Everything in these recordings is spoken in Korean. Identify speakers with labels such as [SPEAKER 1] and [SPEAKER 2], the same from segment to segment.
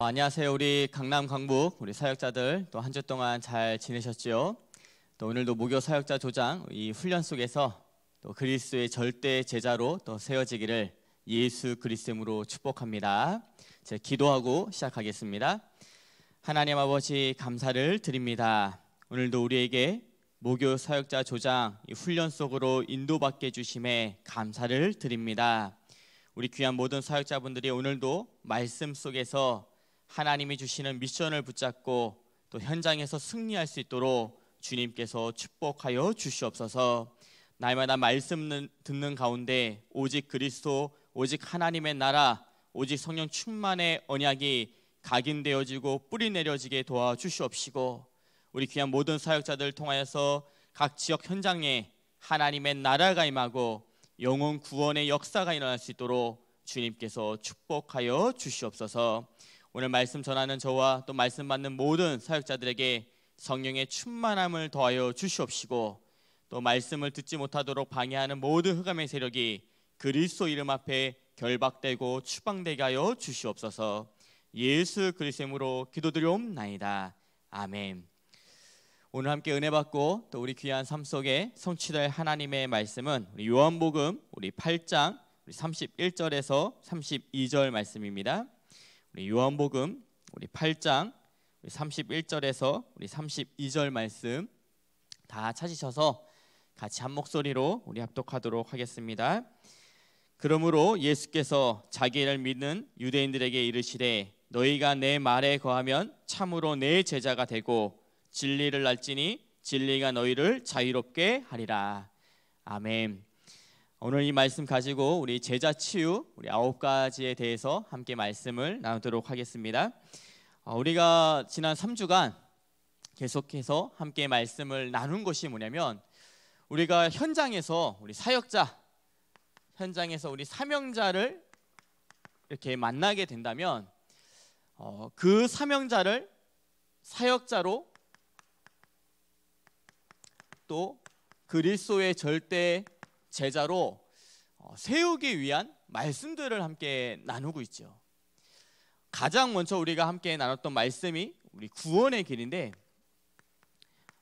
[SPEAKER 1] 어, 안녕하세요. 우리 강남 강북 우리 사역자들 또 한 주 동안 잘 지내셨지요? 또 오늘도 목요 사역자 조장 이 훈련 속에서 또그리스의 절대 제자로 또 세워지기를 예수 그리스도로 축복합니다. 제 기도하고 시작하겠습니다. 하나님 아버지 감사를 드립니다. 오늘도 우리에게 목요 사역자 조장 훈련 속으로 인도받게 주심에 감사를 드립니다. 우리 귀한 모든 사역자분들이 오늘도 말씀 속에서 하나님이 주시는 미션을 붙잡고 또 현장에서 승리할 수 있도록 주님께서 축복하여 주시옵소서. 날마다 말씀 듣는 가운데 오직 그리스도, 오직 하나님의 나라, 오직 성령 충만의 언약이 각인되어지고 뿌리 내려지게 도와주시옵시고 우리 귀한 모든 사역자들 통하여서 각 지역 현장에 하나님의 나라가 임하고 영혼 구원의 역사가 일어날 수 있도록 주님께서 축복하여 주시옵소서. 오늘 말씀 전하는 저와 또 말씀 받는 모든 사역자들에게 성령의 충만함을 더하여 주시옵시고 또 말씀을 듣지 못하도록 방해하는 모든 흑암의 세력이 그리스도 이름 앞에 결박되고 추방되게 하여 주시옵소서. 예수 그리스도로 이름으 기도드려옵나이다. 아멘. 오늘 함께 은혜 받고 또 우리 귀한 삶 속에 성취될 하나님의 말씀은 우리 요한복음 우리 8장 우리 31절에서 32절 말씀입니다. 우리 요한복음 우리 8장 우리 31절에서 우리 32절 말씀 다 찾으셔서 같이 한 목소리로 우리 합독하도록 하겠습니다. 그러므로 예수께서 자기를 믿는 유대인들에게 이르시되 너희가 내 말에 거하면 참으로 내 제자가 되고 진리를 알지니 진리가 너희를 자유롭게 하리라. 아멘. 오늘 이 말씀 가지고 우리 제자 치유 우리 아홉 가지에 대해서 함께 말씀을 나누도록 하겠습니다. 아, 우리가 지난 3주간 계속해서 함께 말씀을 나눈 것이 뭐냐면 우리가 현장에서 우리 사역자 현장에서 우리 사명자를 이렇게 만나게 된다면 어, 그 사명자를 사역자로 또 그리스도의 절대 제자로 어, 세우기 위한 말씀들을 함께 나누고 있죠. 가장 먼저 우리가 함께 나눴던 말씀이 우리 구원의 길인데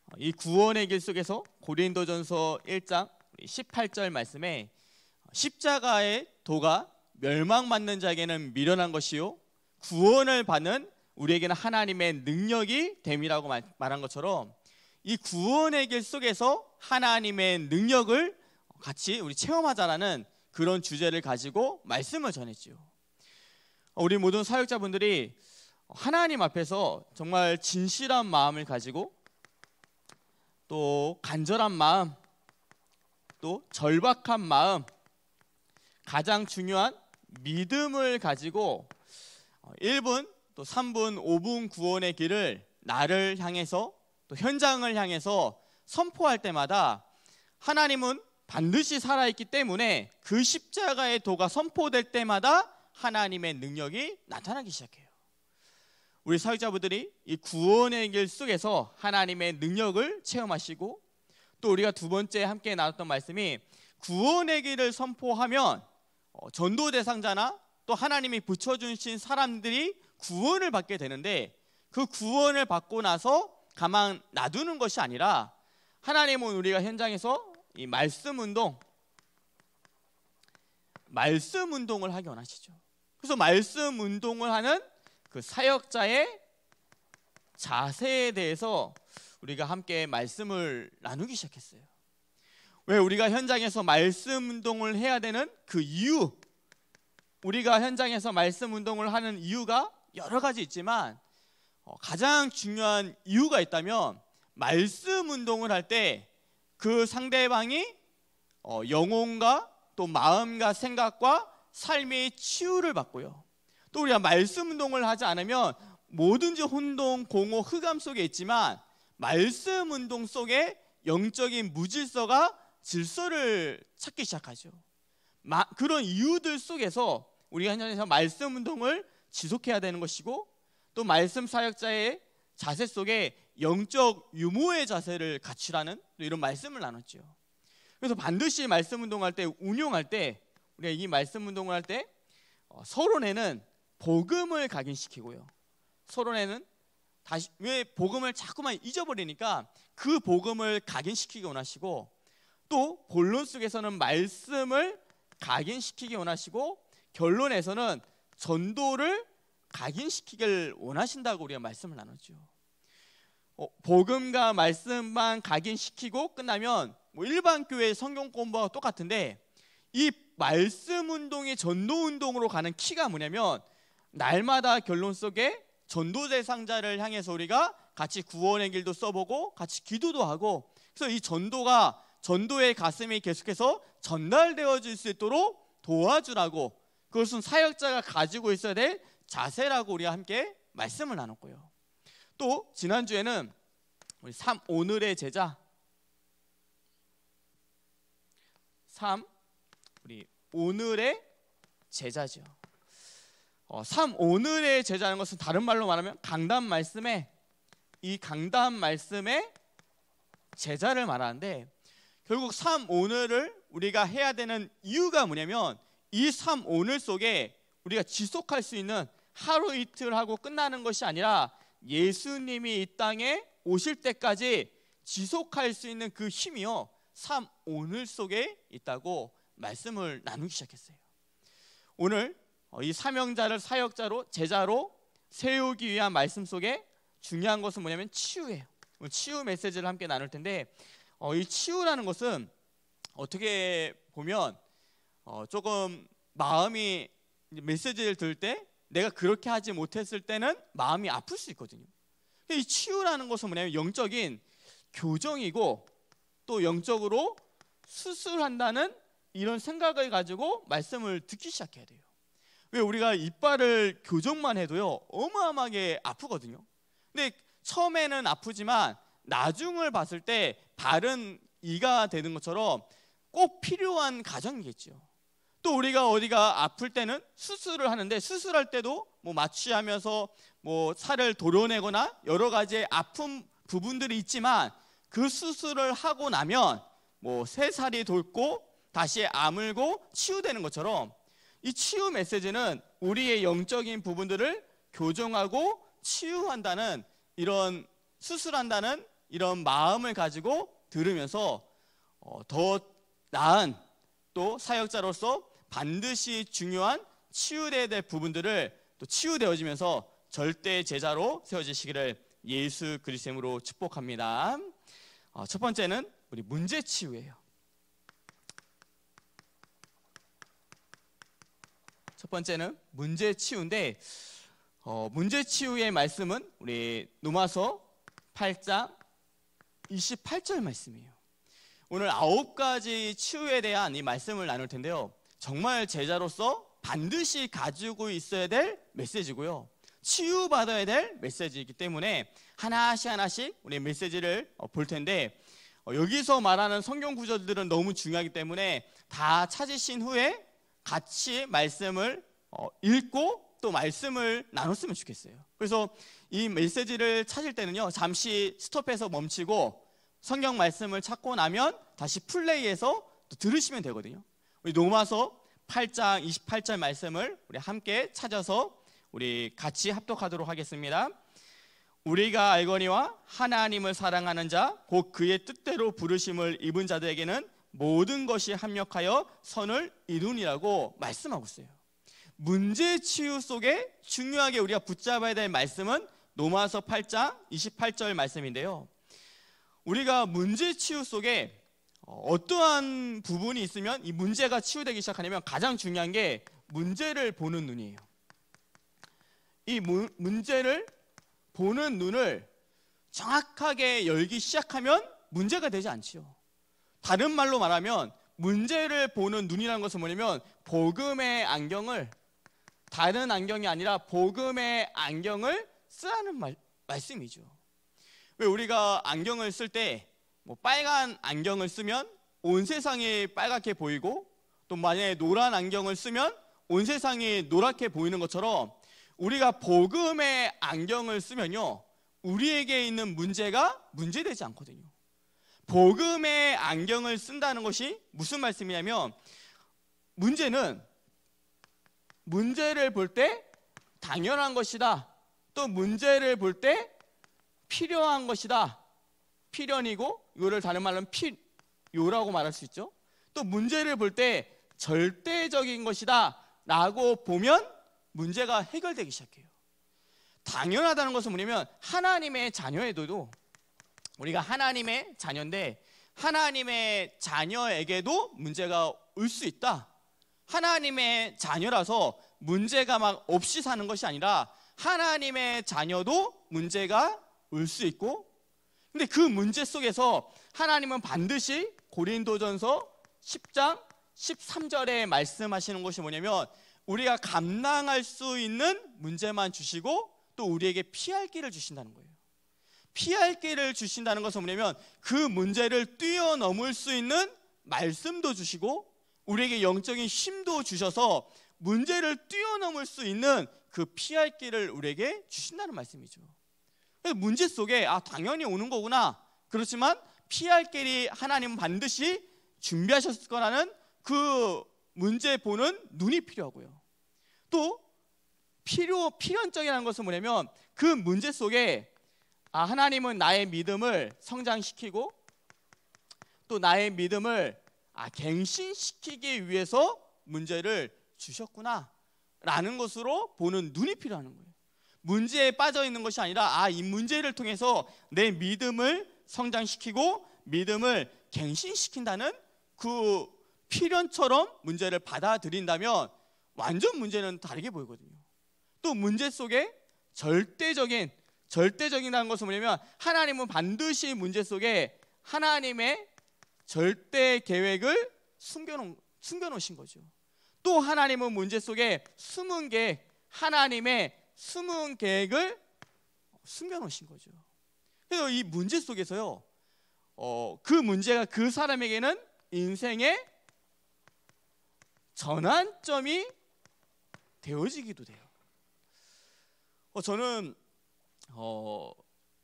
[SPEAKER 1] 어, 이 구원의 길 속에서 고린도전서 1장 18절 말씀에 어, 십자가의 도가 멸망받는 자에게는 미련한 것이요 구원을 받는 우리에게는 하나님의 능력이 됨이라고 말한 것처럼 이 구원의 길 속에서 하나님의 능력을 같이 우리 체험하자라는 그런 주제를 가지고 말씀을 전했지요. 우리 모든 사역자분들이 하나님 앞에서 정말 진실한 마음을 가지고 또 간절한 마음, 또 절박한 마음, 가장 중요한 믿음을 가지고 1분, 또 3분, 5분 구원의 길을 나를 향해서 또 현장을 향해서 선포할 때마다 하나님은 반드시 살아있기 때문에 그 십자가의 도가 선포될 때마다 하나님의 능력이 나타나기 시작해요. 우리 사역자분들이 이 구원의 길 속에서 하나님의 능력을 체험하시고 또 우리가 두 번째 함께 나눴던 말씀이 구원의 길을 선포하면 어, 전도 대상자나 또 하나님이 붙여주신 사람들이 구원을 받게 되는데 그 구원을 받고 나서 가만 놔두는 것이 아니라 하나님은 우리가 현장에서 이 말씀 운동 말씀 운동을 하기 원하시죠. 그래서 말씀 운동을 하는 그 사역자의 자세에 대해서 우리가 함께 말씀을 나누기 시작했어요. 왜 우리가 현장에서 말씀 운동을 해야 되는 그 이유 우리가 현장에서 말씀 운동을 하는 이유가 여러 가지 있지만 어, 가장 중요한 이유가 있다면 말씀 운동을 할때 그 상대방이 어, 영혼과 또 마음과 생각과 삶의 치유를 받고요. 또 우리가 말씀 운동을 하지 않으면 뭐든지 혼동, 공허, 흑암 속에 있지만 말씀 운동 속에 영적인 무질서가 질서를 찾기 시작하죠. 마, 그런 이유들 속에서 우리가 현장에서 말씀 운동을 지속해야 되는 것이고 또 말씀 사역자의 자세 속에 영적 유무의 자세를 갖추라는 이런 말씀을 나눴지 그래서 반드시 말씀 운동할 때 운용할 때 우리가 이 말씀 운동을 할때 어, 서론에는 복음을 각인시키고요. 서론에는 다시 왜 복음을 자꾸만 잊어버리니까 그 복음을 각인시키기 원하시고 또 본론 속에서는 말씀을 각인시키기 원하시고 결론에서는 전도를 각인시키길 원하신다고 우리가 말씀을 나눴죠. 어, 복음과 말씀만 각인시키고 끝나면 뭐 일반 교회 성경 공부와 똑같은데 이 말씀 운동이 전도 운동으로 가는 키가 뭐냐면 날마다 결론 속에 전도 대상자를 향해서 우리가 같이 구원의 길도 써보고 같이 기도도 하고 그래서 이 전도가 전도의 가슴이 계속해서 전달되어질 수 있도록 도와주라고 그것은 사역자가 가지고 있어야 될 자세라고 우리가 함께 말씀을 나눴고요. 또 지난주에는 우리 3 오늘의 제자 삼 우리 오늘의 제자죠. 어, 3 오늘의 제자는 것은 다른 말로 말하면 강단 말씀에 이 강단 말씀에 제자를 말하는데 결국 3 오늘을 우리가 해야 되는 이유가 뭐냐면 이3 오늘 속에 우리가 지속할 수 있는 하루 이틀 하고 끝나는 것이 아니라 예수님이 이 땅에 오실 때까지 지속할 수 있는 그 힘이요. 삶 오늘 속에 있다고 말씀을 나누기 시작했어요. 오늘 어, 이 사명자를 사역자로 제자로 세우기 위한 말씀 속에 중요한 것은 뭐냐면 치유예요. 치유 메시지를 함께 나눌 텐데 어, 이 치유라는 것은 어떻게 보면 어, 조금 마음이 메시지를 들때 내가 그렇게 하지 못했을 때는 마음이 아플 수 있거든요. 이 치유라는 것은 뭐냐면 영적인 교정이고 또 영적으로 수술한다는 이런 생각을 가지고 말씀을 듣기 시작해야 돼요. 왜 우리가 이빨을 교정만 해도요 어마어마하게 아프거든요. 근데 처음에는 아프지만 나중을 봤을 때 바른 이가 되는 것처럼 꼭 필요한 과정이겠죠. 또 우리가 어디가 아플 때는 수술을 하는데 수술할 때도 뭐 마취하면서 뭐 살을 도려내거나 여러 가지의 아픈 부분들이 있지만 그 수술을 하고 나면 뭐새 살이 돋고 다시 아물고 치유되는 것처럼 이 치유 메시지는 우리의 영적인 부분들을 교정하고 치유한다는 이런 수술한다는 이런 마음을 가지고 들으면서 어, 더 나은 또 사역자로서 반드시 중요한 치유돼야 될 부분들을 또 치유되어지면서 절대 제자로 세워지시기를 예수 그리스도로 으 축복합니다. 어, 첫 번째는 우리 문제 치유예요. 첫 번째는 문제 치유인데 어, 문제 치유의 말씀은 우리 노마서 8장 28절 말씀이에요. 오늘 아홉 가지 치유에 대한 이 말씀을 나눌 텐데요. 정말 제자로서 반드시 가지고 있어야 될 메시지고요. 치유받아야 될 메시지이기 때문에 하나씩 하나씩 우리 메시지를 어, 볼 텐데 어, 여기서 말하는 성경 구절들은 너무 중요하기 때문에 다 찾으신 후에 같이 말씀을 어, 읽고 또 말씀을 나눴으면 좋겠어요. 그래서 이 메시지를 찾을 때는요, 잠시 스톱해서 멈추고 성경 말씀을 찾고 나면 다시 플레이해서 들으시면 되거든요. 우리 로마서 8장 28절 말씀을 우리 함께 찾아서 우리 같이 합독하도록 하겠습니다. 우리가 알거니와 하나님을 사랑하는 자, 곧 그의 뜻대로 부르심을 입은 자들에게는 모든 것이 합력하여 선을 이룬이라고 말씀하고 있어요. 문제 치유 속에 중요하게 우리가 붙잡아야 될 말씀은 로마서 8장 28절 말씀인데요. 우리가 문제 치유 속에 어, 어떠한 부분이 있으면 이 문제가 치유되기 시작하냐면 가장 중요한 게 문제를 보는 눈이에요. 이 문, 문제를 보는 눈을 정확하게 열기 시작하면 문제가 되지 않지요. 다른 말로 말하면 문제를 보는 눈이라는 것은 뭐냐면 복음의 안경을 다른 안경이 아니라 복음의 안경을 쓰라는 말, 말씀이죠. 왜 우리가 안경을 쓸때 뭐 빨간 안경을 쓰면 온 세상이 빨갛게 보이고 또 만약에 노란 안경을 쓰면 온 세상이 노랗게 보이는 것처럼 우리가 복음의 안경을 쓰면요. 우리에게 있는 문제가 문제되지 않거든요. 복음의 안경을 쓴다는 것이 무슨 말씀이냐면 문제는 문제를 볼 때 당연한 것이다. 또 문제를 볼 때 필요한 것이다. 필연이고 요를 다른 말로는 필요라고 말할 수 있죠. 또 문제를 볼 때 절대적인 것이다 라고 보면 문제가 해결되기 시작해요. 당연하다는 것은 뭐냐면 하나님의 자녀에도 우리가 하나님의 자녀인데 하나님의 자녀에게도 문제가 올 수 있다. 하나님의 자녀라서 문제가 막 없이 사는 것이 아니라 하나님의 자녀도 문제가 올 수 있고 근데 그 문제 속에서 하나님은 반드시 고린도전서 10장 13절에 말씀하시는 것이 뭐냐면 우리가 감당할 수 있는 문제만 주시고 또 우리에게 피할 길을 주신다는 거예요. 피할 길을 주신다는 것은 뭐냐면 그 문제를 뛰어넘을 수 있는 말씀도 주시고 우리에게 영적인 힘도 주셔서 문제를 뛰어넘을 수 있는 그 피할 길을 우리에게 주신다는 말씀이죠. 문제 속에 아 당연히 오는 거구나. 그렇지만 피할 길이 하나님은 반드시 준비하셨을 거라는 그 문제 보는 눈이 필요하고요. 또 필요 필연적이라는 것은 뭐냐면 그 문제 속에 아 하나님은 나의 믿음을 성장시키고 또 나의 믿음을 아 갱신시키기 위해서 문제를 주셨구나라는 것으로 보는 눈이 필요한 거예요. 문제에 빠져 있는 것이 아니라 아, 이 문제를 통해서 내 믿음을 성장시키고 믿음을 갱신시킨다는 그 필연처럼 문제를 받아들인다면 완전 문제는 다르게 보이거든요. 또 문제 속에 절대적인 절대적인다는 것은 뭐냐면 하나님은 반드시 문제 속에 하나님의 절대 계획을 숨겨놓 숨겨놓으신 거죠. 또 하나님은 문제 속에 숨은 게 하나님의 숨은 계획을 숨겨놓으신 거죠. 그래서 이 문제 속에서요, 어, 그 문제가 그 사람에게는 인생의 전환점이 되어지기도 돼요. 어, 저는 어,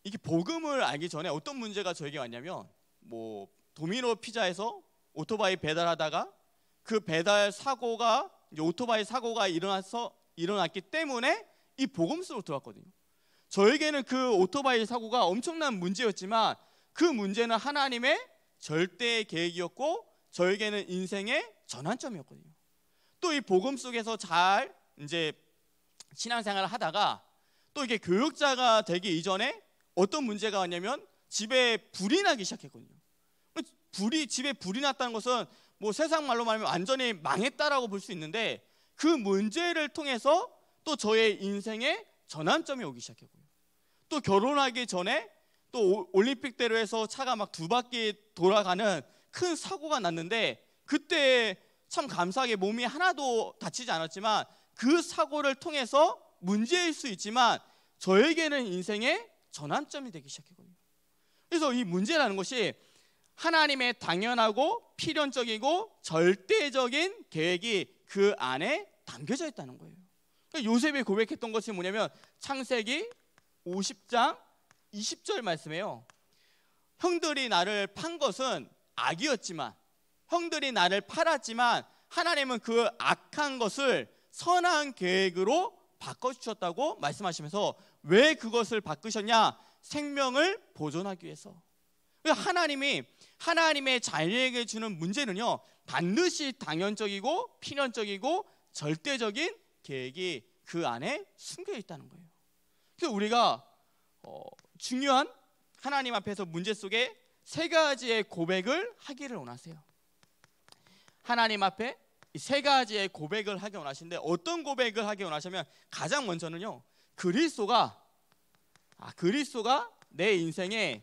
[SPEAKER 1] 이게 복음을 알기 전에 어떤 문제가 저에게 왔냐면 뭐 도미노 피자에서 오토바이 배달하다가 그 배달 사고가 오토바이 사고가 일어나서 일어났기 때문에 이 복음 속으로 들어왔거든요. 저에게는 그 오토바이 사고가 엄청난 문제였지만 그 문제는 하나님의 절대 계획이었고 저에게는 인생의 전환점이었거든요. 또 이 복음 속에서 잘 이제 신앙생활을 하다가 또 이게 교육자가 되기 이전에 어떤 문제가 왔냐면 집에 불이 나기 시작했거든요. 불이 집에 불이 났다는 것은 뭐 세상 말로 말하면 완전히 망했다라고 볼 수 있는데 그 문제를 통해서 또 저의 인생에 전환점이 오기 시작했고요. 또 결혼하기 전에 또 올림픽대로에서 차가 막 두 바퀴 돌아가는 큰 사고가 났는데 그때 참 감사하게 몸이 하나도 다치지 않았지만 그 사고를 통해서 문제일 수 있지만 저에게는 인생의 전환점이 되기 시작했거든요. 그래서 이 문제라는 것이 하나님의 당연하고 필연적이고 절대적인 계획이 그 안에 담겨져 있다는 거예요. 그 요셉이 고백했던 것이 뭐냐면 창세기 50장 20절 말씀이에요. 형들이 나를 판 것은 악이었지만 형들이 나를 팔았지만 하나님은 그 악한 것을 선한 계획으로 바꿔주셨다고 말씀하시면서 왜 그것을 바꾸셨냐? 생명을 보존하기 위해서. 하나님이 하나님의 자녀에게 주는 문제는요, 반드시 당연적이고 필연적이고 절대적인 계획이 그 안에 숨겨 있다는 거예요. 그래서 우리가 어, 중요한 하나님 앞에서 문제 속에 세 가지의 고백을 하기를 원하세요. 하나님 앞에 세 가지의 고백을 하기 원하시는데 어떤 고백을 하기 원하시면 가장 먼저는요. 그리스도가 아, 그리스도가 내 인생의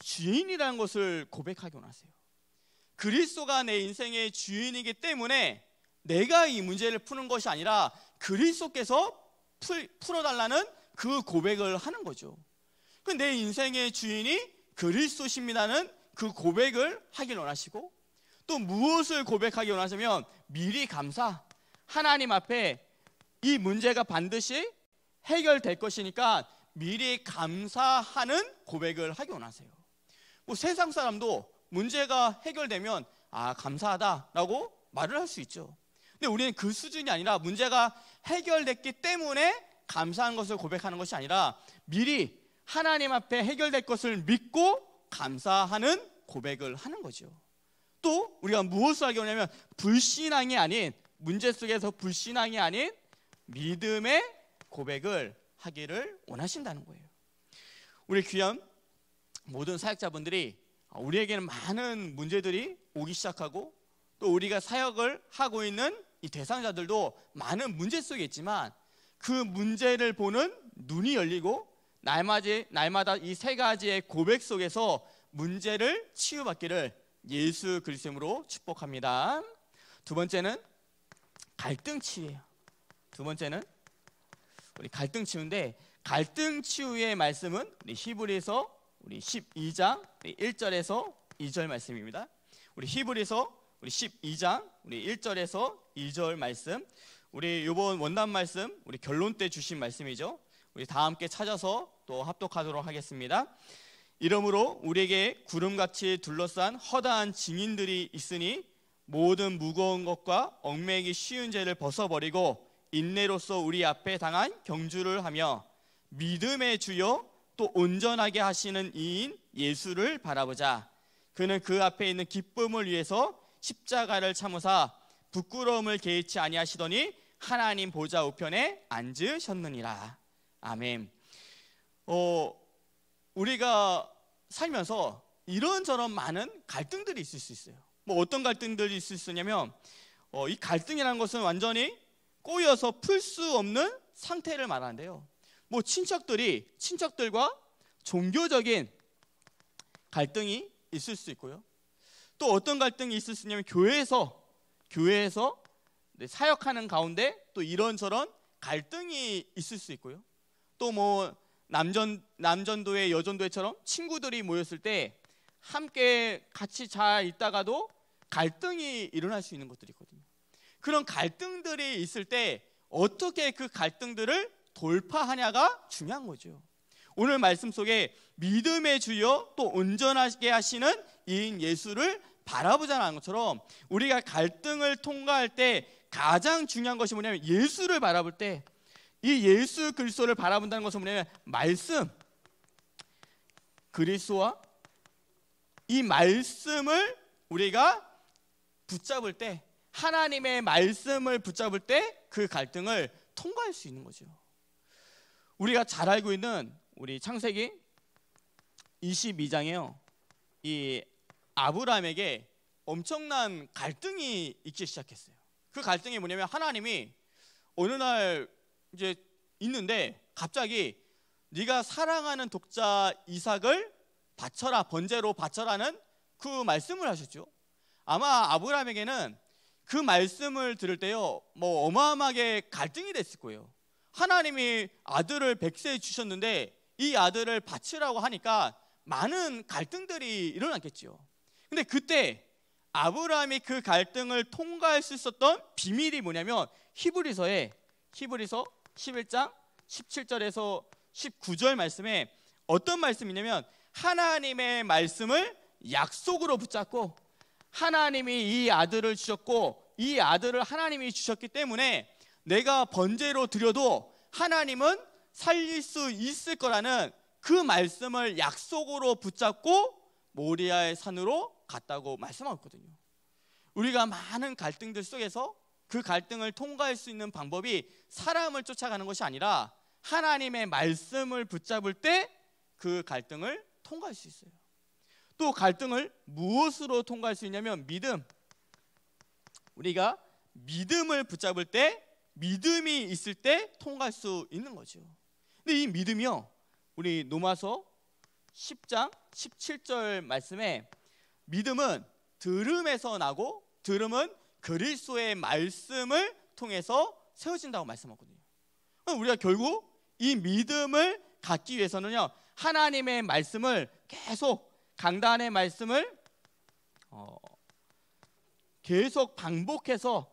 [SPEAKER 1] 주인이라는 것을 고백하기 원하세요. 그리스도가 내 인생의 주인이기 때문에 내가 이 문제를 푸는 것이 아니라 그리스도께서 풀, 풀어달라는 그 고백을 하는 거죠. 그 내 인생의 주인이 그리스도십니다는 그 고백을 하길 원하시고 또 무엇을 고백하기 원하시면 미리 감사 하나님 앞에 이 문제가 반드시 해결될 것이니까 미리 감사하는 고백을 하기 원하세요. 뭐 세상 사람도 문제가 해결되면 아 감사하다라고 말을 할 수 있죠. 근데 우리는 그 수준이 아니라 문제가 해결됐기 때문에 감사한 것을 고백하는 것이 아니라 미리 하나님 앞에 해결될 것을 믿고 감사하는 고백을 하는 거죠. 또 우리가 무엇을 하게 되냐면 불신앙이 아닌 문제 속에서 불신앙이 아닌 믿음의 고백을 하기를 원하신다는 거예요. 우리 귀한 모든 사역자분들이 우리에게는 많은 문제들이 오기 시작하고 또 우리가 사역을 하고 있는 이 대상자들도 많은 문제 속에 있지만 그 문제를 보는 눈이 열리고 날마다 날마다 이 세 가지의 고백 속에서 문제를 치유받기를 예수 그리스도로 축복합니다. 두 번째는 갈등 치유예요. 두 번째는 우리 갈등 치유인데 갈등 치유의 말씀은 우리 히브리서 우리 12장 1절에서 2절 말씀입니다. 우리 히브리서 우리 12장 우리 1절에서 2절 말씀 우리 이번 원단 말씀 우리 결론 때 주신 말씀이죠. 우리 다 함께 찾아서 또 합독하도록 하겠습니다. 이러므로 우리에게 구름같이 둘러싼 허다한 증인들이 있으니 모든 무거운 것과 얽매기 쉬운 죄를 벗어버리고 인내로서 우리 앞에 당한 경주를 하며 믿음의 주여 또 온전하게 하시는 이인 예수를 바라보자. 그는 그 앞에 있는 기쁨을 위해서 십자가를 참으사 부끄러움을 개의치 아니하시더니 하나님 보좌 우편에 앉으셨느니라. 아멘. 어, 우리가 살면서 이런저런 많은 갈등들이 있을 수 있어요. 뭐 어떤 갈등들이 있을 수 있냐면 어, 이 갈등이라는 것은 완전히 꼬여서 풀 수 없는 상태를 말하는데요. 뭐 친척들이 친척들과 종교적인 갈등이 있을 수 있고요. 또 어떤 갈등이 있을 수 있냐면 교회에서 교회에서 네, 사역하는 가운데 또 이런저런 갈등이 있을 수 있고요. 또 뭐 남전 남전도회 여전도회처럼 친구들이 모였을 때 함께 같이 잘 있다가도 갈등이 일어날 수 있는 것들이거든요. 그런 갈등들이 있을 때 어떻게 그 갈등들을 돌파하냐가 중요한 거죠. 오늘 말씀 속에 믿음의 주여 또 온전하게 하시는 이인 예수를 바라보자는 것처럼 우리가 갈등을 통과할 때 가장 중요한 것이 뭐냐면 예수를 바라볼 때 이 예수 그리스도를 바라본다는 것은 뭐냐면 말씀 그리스도와 이 말씀을 우리가 붙잡을 때 하나님의 말씀을 붙잡을 때 그 갈등을 통과할 수 있는 거죠. 우리가 잘 알고 있는 우리 창세기 22장에요. 이 아브라함에게 엄청난 갈등이 있기 시작했어요. 그 갈등이 뭐냐면 하나님이 어느 날 이제 있는데 갑자기 네가 사랑하는 독자 이삭을 바쳐라 번제로 바쳐라는 그 말씀을 하셨죠. 아마 아브라함에게는 그 말씀을 들을 때요, 뭐 어마어마하게 갈등이 됐을 거예요. 하나님이 아들을 백세 주셨는데 이 아들을 바치라고 하니까 많은 갈등들이 일어났겠죠 근데 그때 아브라함이 그 갈등을 통과할 수 있었던 비밀이 뭐냐면 히브리서에 히브리서 11장 17절에서 19절 말씀에 어떤 말씀이냐면 하나님의 말씀을 약속으로 붙잡고 하나님이 이 아들을 주셨고 이 아들을 하나님이 주셨기 때문에 내가 번제로 드려도 하나님은 살릴 수 있을 거라는 그 말씀을 약속으로 붙잡고 모리아의 산으로 갔다고 말씀하고 거든요 우리가 많은 갈등들 속에서 그 갈등을 통과할 수 있는 방법이 사람을 쫓아가는 것이 아니라 하나님의 말씀을 붙잡을 때 그 갈등을 통과할 수 있어요. 또 갈등을 무엇으로 통과할 수 있냐면 믿음. 우리가 믿음을 붙잡을 때 믿음이 있을 때 통과할 수 있는 거죠. 근데 이 믿음이요. 우리 노마서 10장 17절 말씀에 믿음은 들음에서 나고 들음은 그리스도의 말씀을 통해서 세워진다고 말씀하거든요. 우리가 결국 이 믿음을 갖기 위해서는요. 하나님의 말씀을 계속 강단의 말씀을 어, 계속 반복해서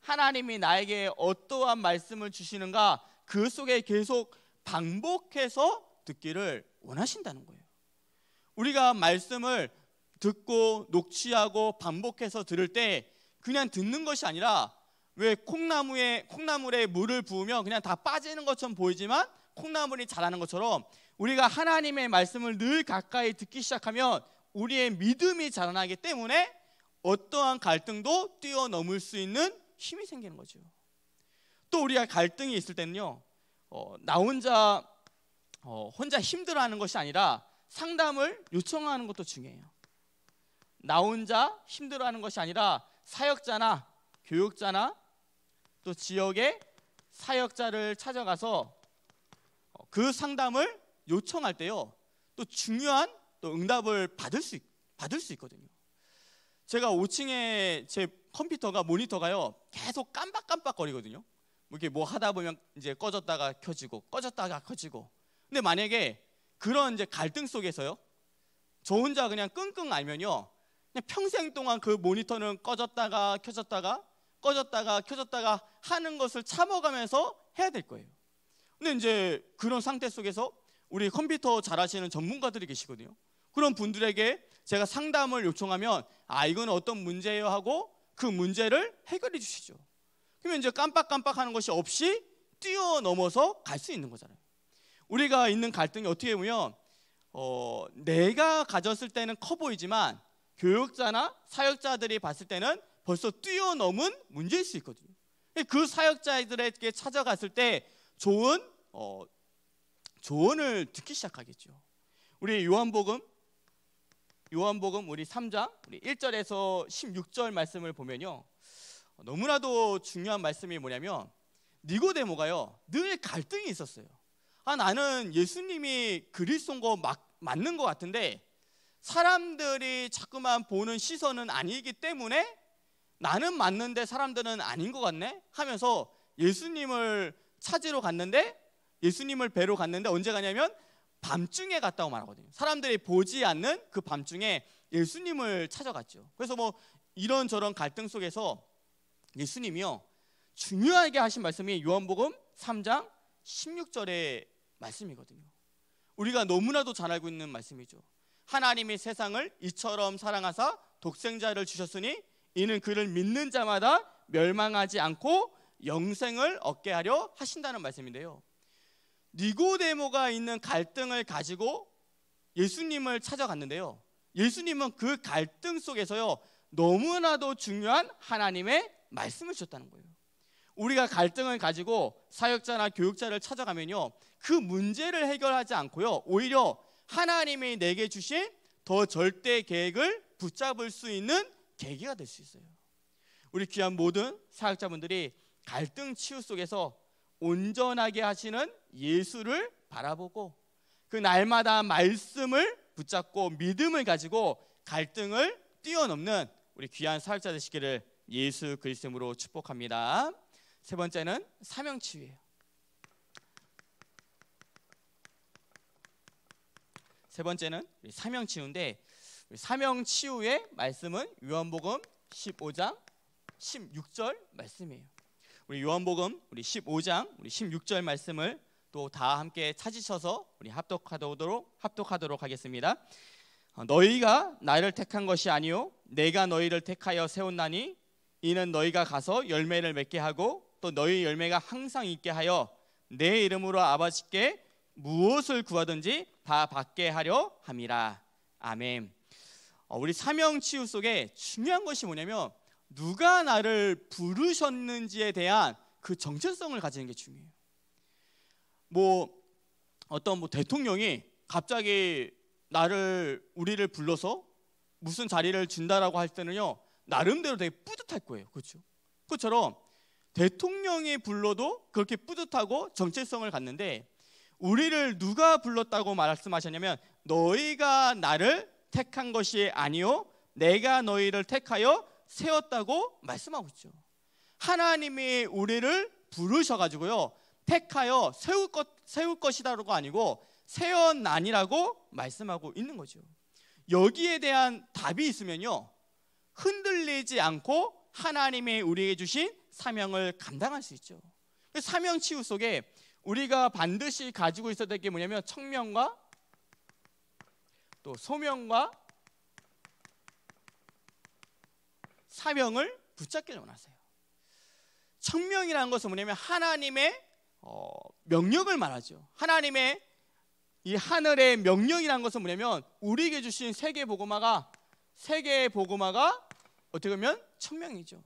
[SPEAKER 1] 하나님이 나에게 어떠한 말씀을 주시는가 그 속에 계속 반복해서 듣기를 원하신다는 거예요. 우리가 말씀을 듣고 녹취하고 반복해서 들을 때 그냥 듣는 것이 아니라 왜 콩나무에 콩나물에 물을 부으면 그냥 다 빠지는 것처럼 보이지만 콩나물이 자라는 것처럼 우리가 하나님의 말씀을 늘 가까이 듣기 시작하면 우리의 믿음이 자라나기 때문에 어떠한 갈등도 뛰어넘을 수 있는 힘이 생기는 거죠. 또 우리가 갈등이 있을 때는요. 어, 나 혼자 어, 혼자 힘들어하는 것이 아니라 상담을 요청하는 것도 중요해요. 나 혼자 힘들어하는 것이 아니라 사역자나 교육자나 또 지역의 사역자를 찾아가서 어, 그 상담을 요청할 때요. 또 중요한 또 응답을 받을 수 받을 수 있거든요. 제가 5층에 제 컴퓨터가 모니터가요. 계속 깜빡깜빡거리거든요. 이렇게 뭐 하다 보면 이제 꺼졌다가 켜지고 꺼졌다가 켜지고. 근데 만약에 그런 이제 갈등 속에서요. 저 혼자 그냥 끙끙 앓면요. 그냥 평생 동안 그 모니터는 꺼졌다가 켜졌다가 꺼졌다가 켜졌다가 하는 것을 참아가면서 해야 될 거예요. 근데 이제 그런 상태 속에서 우리 컴퓨터 잘하시는 전문가들이 계시거든요. 그런 분들에게 제가 상담을 요청하면 아 이건 어떤 문제예요 하고 그 문제를 해결해 주시죠. 그러면 이제 깜빡깜빡하는 것이 없이 뛰어넘어서 갈 수 있는 거잖아요. 우리가 있는 갈등이 어떻게 보면 어, 내가 가졌을 때는 커 보이지만 교육자나 사역자들이 봤을 때는 벌써 뛰어넘은 문제일 수 있거든요. 그 사역자들에게 찾아갔을 때 좋은 어, 조언을 듣기 시작하겠죠. 우리 요한복음 요한복음 우리 3장 우리 1절에서 16절 말씀을 보면요. 너무나도 중요한 말씀이 뭐냐면 니고데모가요 늘 갈등이 있었어요. 아 나는 예수님이 그리스도인 거 막, 맞는 것 같은데 사람들이 자꾸만 보는 시선은 아니기 때문에 나는 맞는데 사람들은 아닌 것 같네 하면서 예수님을 찾으러 갔는데 예수님을 뵈러 갔는데 언제 가냐면 밤중에 갔다고 말하거든요. 사람들이 보지 않는 그 밤중에 예수님을 찾아갔죠. 그래서 뭐 이런저런 갈등 속에서 예수님이요. 중요하게 하신 말씀이 요한복음 3장 16절의 말씀이거든요. 우리가 너무나도 잘 알고 있는 말씀이죠. 하나님이 세상을 이처럼 사랑하사 독생자를 주셨으니 이는 그를 믿는 자마다 멸망하지 않고 영생을 얻게 하려 하신다는 말씀인데요. 니고데모가 있는 갈등을 가지고 예수님을 찾아갔는데요. 예수님은 그 갈등 속에서요. 너무나도 중요한 하나님의 말씀을 주셨다는 거예요. 우리가 갈등을 가지고 사역자나 교육자를 찾아가면요. 그 문제를 해결하지 않고요. 오히려 하나님이 내게 주신 더 절대 계획을 붙잡을 수 있는 계기가 될 수 있어요. 우리 귀한 모든 사역자분들이 갈등 치유 속에서 온전하게 하시는 예수를 바라보고 그 날마다 말씀을 붙잡고 믿음을 가지고 갈등을 뛰어넘는 우리 귀한 사역자 되시기를 예수 그리스도로 축복합니다. 세 번째는 사명 치유예요. 세 번째는 사명 치유인데 사명 치유의 말씀은 요한복음 15장 16절 말씀이에요. 우리 요한복음 우리 15장 우리 16절 말씀을 또 다 함께 찾으셔서 우리 합독하도록 합독하도록 하겠습니다. 어, 너희가 나를 택한 것이 아니요 내가 너희를 택하여 세웠나니 이는 너희가 가서 열매를 맺게 하고 또 너희 열매가 항상 있게 하여 내 이름으로 아버지께 무엇을 구하든지 다 받게 하려 함이라. 아멘. 어, 우리 사명 치유 속에 중요한 것이 뭐냐면 누가 나를 부르셨는지에 대한 그 정체성을 가지는 게 중요해요. 뭐 어떤 뭐 대통령이 갑자기 나를 우리를 불러서 무슨 자리를 준다라고 할 때는요 나름대로 되게 뿌듯할 거예요. 그렇죠? 그처럼 대통령이 불러도 그렇게 뿌듯하고 정체성을 갖는데 우리를 누가 불렀다고 말씀하셨냐면 너희가 나를 택한 것이 아니요 내가 너희를 택하여 세웠다고 말씀하고 있죠. 하나님이 우리를 부르셔 가지고요. 택하여 세울 것 세울 것이다라고 아니고 세웠나니라고 말씀하고 있는 거죠. 여기에 대한 답이 있으면요. 흔들리지 않고 하나님의 우리에게 주신 사명을 감당할 수 있죠. 그 사명 치유 속에 우리가 반드시 가지고 있어야 될 게 뭐냐면 청명과 또 소명과 사명을 붙잡길 원하세요. 청명이라는 것은 뭐냐면 하나님의 어, 명령을 말하죠. 하나님의 이 하늘의 명령이라는 것은 뭐냐면 우리에게 주신 세계 보고마가 세계 보고마가 어떻게 보면 천명이죠.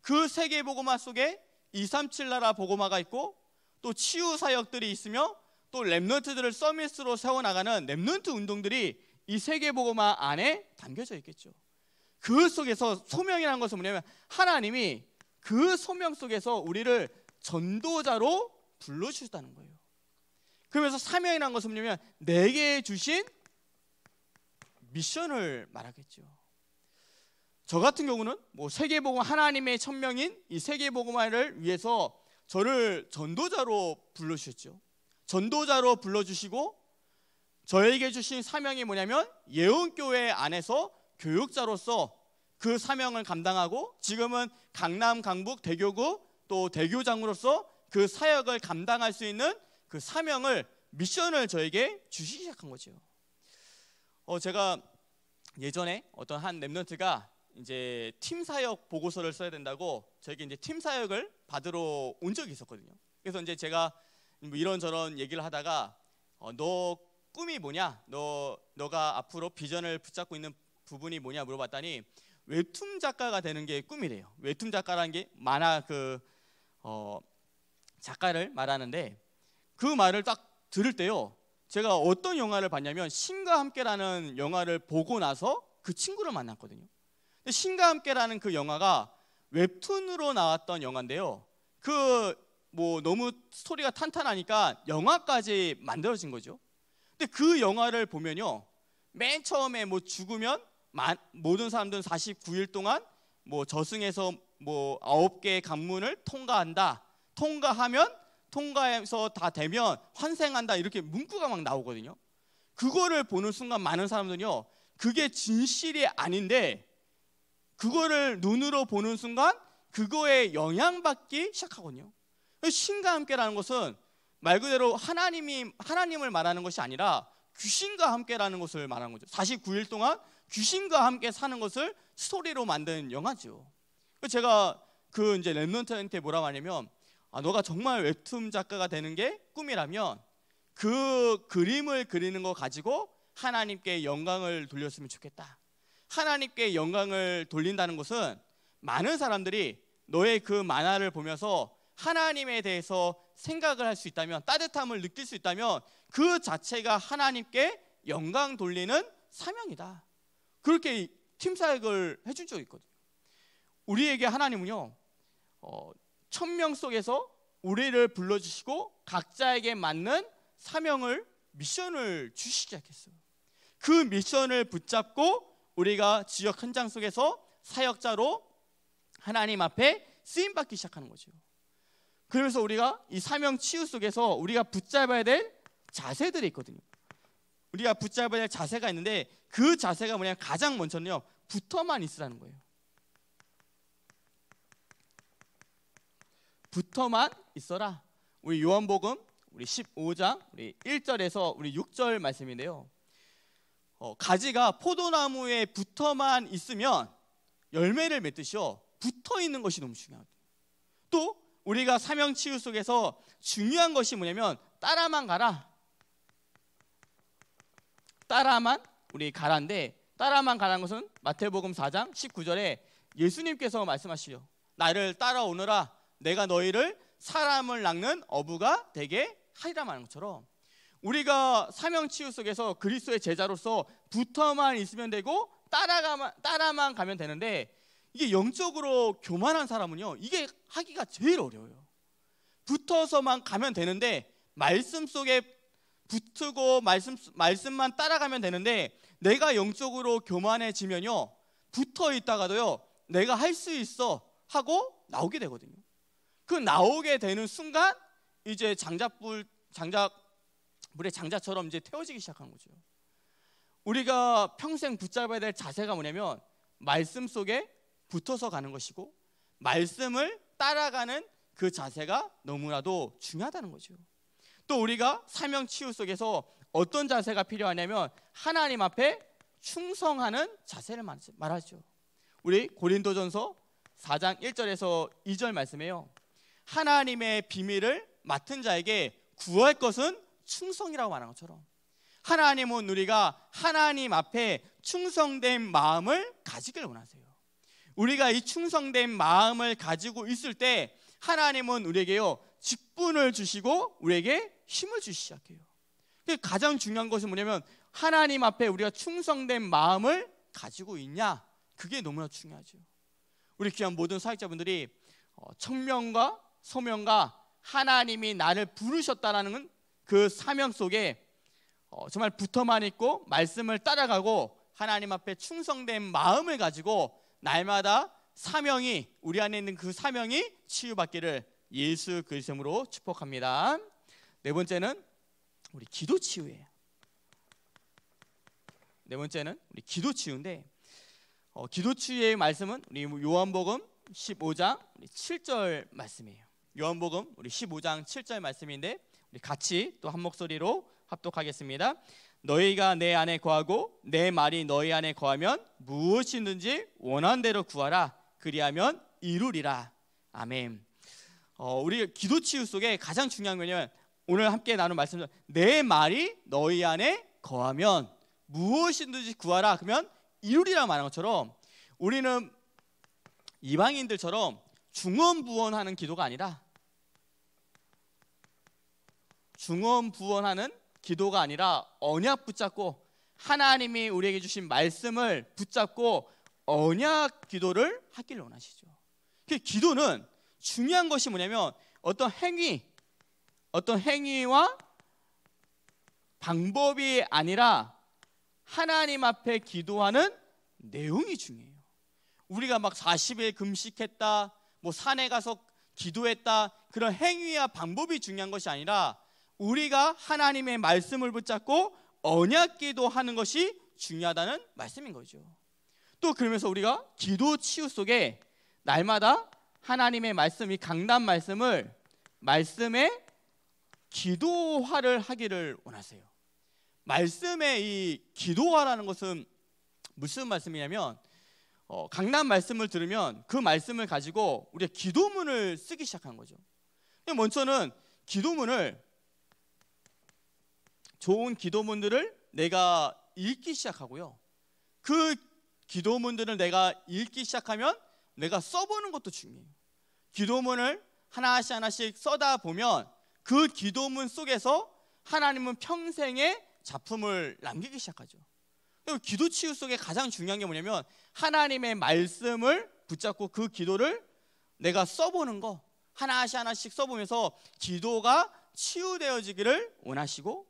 [SPEAKER 1] 그 세계 보고마 속에 237 나라 보고마가 있고 또 치유 사역들이 있으며 또 렘넌트들을 서밋으로 세워 나가는 렘넌트 운동들이 이 세계 보고마 안에 담겨져 있겠죠. 그 속에서 소명이라는 것은 뭐냐면 하나님이 그 소명 속에서 우리를 전도자로 불러 주셨다는 거예요. 그러면서 사명이라는 것은 뭐냐면 내게 주신 미션을 말하겠죠. 저 같은 경우는 뭐 세계복음 하나님의 천명인 이 세계복음화를 위해서 저를 전도자로 불러주셨죠. 전도자로 불러주시고 저에게 주신 사명이 뭐냐면 예언교회 안에서 교육자로서 그 사명을 감당하고 지금은 강남 강북 대교구 또 대교장으로서 그 사역을 감당할 수 있는 그 사명을 미션을 저에게 주시기 시작한 거죠. 어 제가 예전에 어떤 한 랩런트가 이제 팀 사역 보고서를 써야 된다고 저에게 이제 팀 사역을 받으러 온 적이 있었거든요. 그래서 이제 제가 뭐 이런저런 얘기를 하다가 어, 너 꿈이 뭐냐? 너 너가 앞으로 비전을 붙잡고 있는 부분이 뭐냐 물어봤더니 웹툰 작가가 되는 게 꿈이래요. 웹툰 작가라는 게 만화 그 어, 작가를 말하는데 그 말을 딱 들을 때요. 제가 어떤 영화를 봤냐면 신과 함께라는 영화를 보고 나서 그 친구를 만났거든요. 신과 함께라는 그 영화가 웹툰으로 나왔던 영화인데요. 그 뭐 너무 스토리가 탄탄하니까 영화까지 만들어진 거죠. 근데 그 영화를 보면요. 맨 처음에 뭐 죽으면 모든 사람들은 49일 동안 뭐 저승에서 뭐 아홉 개의 관문을 통과한다. 통과하면 통과해서 다 되면 환생한다. 이렇게 문구가 막 나오거든요. 그거를 보는 순간 많은 사람들은요. 그게 진실이 아닌데 그거를 눈으로 보는 순간 그거에 영향받기 시작하거든요. 신과 함께라는 것은 말 그대로 하나님이 하나님을 말하는 것이 아니라 귀신과 함께라는 것을 말하는 거죠. 49일 동안 귀신과 함께 사는 것을 스토리로 만든 영화죠. 제가 그 이제 랩런트한테 뭐라 말하냐면 아 너가 정말 웹툰 작가가 되는 게 꿈이라면 그 그림을 그리는 거 가지고 하나님께 영광을 돌렸으면 좋겠다. 하나님께 영광을 돌린다는 것은 많은 사람들이 너의 그 만화를 보면서 하나님에 대해서 생각을 할 수 있다면 따뜻함을 느낄 수 있다면 그 자체가 하나님께 영광 돌리는 사명이다. 그렇게 팀 사역을 해준 적이 있거든요. 우리에게 하나님은요, 어, 천명 속에서 우리를 불러주시고 각자에게 맞는 사명을 미션을 주시지않겠했어요그 미션을 붙잡고 우리가 지역 현장 속에서 사역자로 하나님 앞에 쓰임 받기 시작하는 거죠. 그래서 우리가 이 사명 치유 속에서 우리가 붙잡아야 될 자세들이 있거든요. 우리가 붙잡아야 될 자세가 있는데 그 자세가 뭐냐 가장 먼저는요 붙어만 있으라는 거예요. 붙어만 있어라. 우리 요한복음 우리 15장 우리 1절에서 우리 6절 말씀인데요. 어, 가지가 포도나무에 붙어만 있으면 열매를 맺듯이요. 붙어 있는 것이 너무 중요하다또 우리가 사명 치유 속에서 중요한 것이 뭐냐면 따라만 가라. 따라만 우리 가라인데 따라만 가라는 것은 마태복음 4장 19절에 예수님께서 말씀하시죠. 나를 따라오너라. 내가 너희를 사람을 낚는 어부가 되게 하리라 말하는 것처럼 우리가 사명 치유 속에서 그리스도의 제자로서 붙어만 있으면 되고 따라가만 따라만 가면 되는데 이게 영적으로 교만한 사람은요. 이게 하기가 제일 어려워요. 붙어서만 가면 되는데 말씀 속에 붙고 말씀 말씀만 따라가면 되는데 내가 영적으로 교만해지면요. 붙어 있다가도요. 내가 할 수 있어 하고 나오게 되거든요. 그 나오게 되는 순간 이제 장작불 장작 물의 장자처럼 이제 태워지기 시작한 거죠. 우리가 평생 붙잡아야 될 자세가 뭐냐면 말씀 속에 붙어서 가는 것이고 말씀을 따라가는 그 자세가 너무나도 중요하다는 거죠. 또 우리가 사명 치유 속에서 어떤 자세가 필요하냐면 하나님 앞에 충성하는 자세를 말하죠. 우리 고린도전서 4장 1절에서 2절 말씀해요. 하나님의 비밀을 맡은 자에게 구할 것은 충성이라고 말한 것처럼 하나님은 우리가 하나님 앞에 충성된 마음을 가지길 원하세요. 우리가 이 충성된 마음을 가지고 있을 때 하나님은 우리에게요 직분을 주시고 우리에게 힘을 주시 시작해요. 그 가장 중요한 것은 뭐냐면 하나님 앞에 우리가 충성된 마음을 가지고 있냐 그게 너무나 중요하죠. 우리 귀한 모든 사역자분들이 어, 청명과 소명과 하나님이 나를 부르셨다라는 그 사명 속에 어, 정말 붙어만 있고 말씀을 따라가고 하나님 앞에 충성된 마음을 가지고 날마다 사명이 우리 안에 있는 그 사명이 치유받기를 예수 그리스도로 축복합니다. 네 번째는 우리 기도 치유예요. 네 번째는 우리 기도 치유인데 어, 기도 치유의 말씀은 우리 요한복음 15장 7절 말씀이에요. 요한복음 우리 15장 7절 말씀인데 같이 또 한 목소리로 합독하겠습니다. 너희가 내 안에 거하고 내 말이 너희 안에 거하면 무엇이든지 원한 대로 구하라 그리하면 이루리라. 아멘. 어, 우리 기도 치유 속에 가장 중요한 거냐 오늘 함께 나눈 말씀 내 말이 너희 안에 거하면 무엇이든지 구하라 그러면 이루리라 말한 것처럼 우리는 이방인들처럼 중언부언하는 기도가 아니라 중원부원하는 기도가 아니라 언약 붙잡고 하나님이 우리에게 주신 말씀을 붙잡고 언약 기도를 하길 원하시죠. 그 기도는 중요한 것이 뭐냐면 어떤 행위, 어떤 행위와 방법이 아니라 하나님 앞에 기도하는 내용이 중요해요. 우리가 막 40일 금식했다, 뭐 산에 가서 기도했다, 그런 행위와 방법이 중요한 것이 아니라 우리가 하나님의 말씀을 붙잡고 언약 기도하는 것이 중요하다는 말씀인 거죠. 또 그러면서 우리가 기도 치유 속에 날마다 하나님의 말씀, 이 강단 말씀을 말씀의 기도화를 하기를 원하세요. 말씀의 이 기도화라는 것은 무슨 말씀이냐면 어, 강단 말씀을 들으면 그 말씀을 가지고 우리가 기도문을 쓰기 시작한 거죠. 먼저는 기도문을 좋은 기도문들을 내가 읽기 시작하고요. 그 기도문들을 내가 읽기 시작하면 내가 써보는 것도 중요해요. 기도문을 하나씩 하나씩 써다 보면 그 기도문 속에서 하나님은 평생의 작품을 남기기 시작하죠. 기도 치유 속에 가장 중요한 게 뭐냐면 하나님의 말씀을 붙잡고 그 기도를 내가 써보는 거 하나씩 하나씩 써보면서 기도가 치유되어지기를 원하시고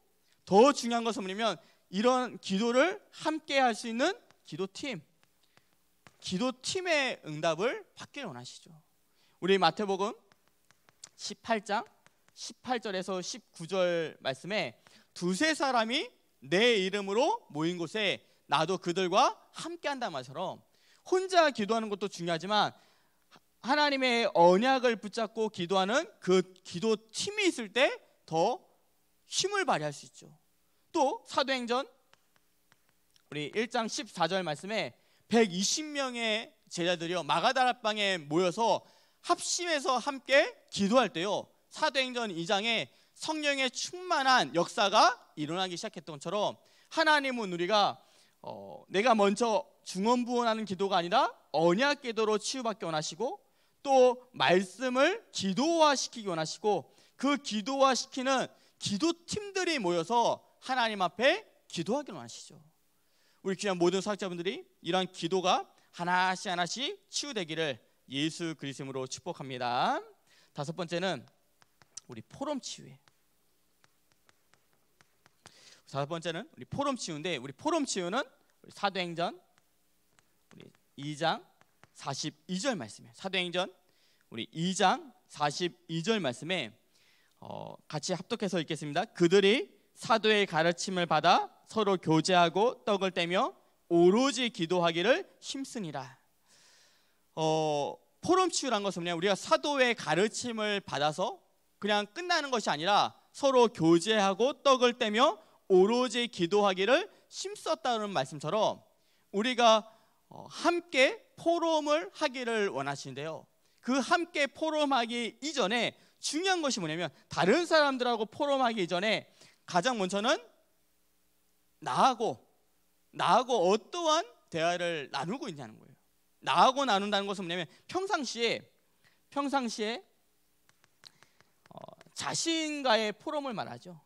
[SPEAKER 1] 더 중요한 것은 뭐냐면 이런 기도를 함께 할 수 있는 기도팀, 기도팀의 응답을 받기를 원하시죠. 우리 마태복음 18장 18절에서 19절 말씀에 두세 사람이 내 이름으로 모인 곳에 나도 그들과 함께한다 말처럼 혼자 기도하는 것도 중요하지만 하나님의 언약을 붙잡고 기도하는 그 기도 팀이 있을 때 더 힘을 발휘할 수 있죠. 또 사도행전 우리 1장 14절 말씀에 120명의 제자들이 마가다락방에 모여서 합심해서 함께 기도할 때요 사도행전 2장에 성령의 충만한 역사가 일어나기 시작했던 것처럼 하나님은 우리가 어, 내가 먼저 중원부원하는 기도가 아니라 언약 기도로 치유받기 원하시고 또 말씀을 기도화시키기 원하시고 그 기도화시키는 기도팀들이 모여서 하나님 앞에 기도하기로하시죠 우리 귀한 모든 사역자분들이 이러한 기도가 하나씩 하나씩 치유되기를 예수 그리스도로 축복합니다. 다섯 번째는 우리 포럼 치유예 다섯 번째는 우리 포럼 치유인데 우리 포럼 치유는 우리 사도행전 우리 2장 42절 말씀이에요. 사도행전 우리 2장 42절 말씀에 어, 같이 합독해서 읽겠습니다. 그들이 사도의 가르침을 받아 서로 교제하고 떡을 떼며 오로지 기도하기를 힘쓰니라. 어, 포럼치유란 것은 그냥 우리가 사도의 가르침을 받아서 그냥 끝나는 것이 아니라 서로 교제하고 떡을 떼며 오로지 기도하기를 힘썼다는 말씀처럼 우리가 어, 함께 포럼을 하기를 원하시는데요. 그 함께 포럼하기 이전에 중요한 것이 뭐냐면 다른 사람들하고 포럼하기 이전에 가장 먼저는 나하고 나하고 어떠한 대화를 나누고 있냐는 거예요. 나하고 나눈다는 것은 뭐냐면 평상시에 평상시에 어, 자신과의 포럼을 말하죠.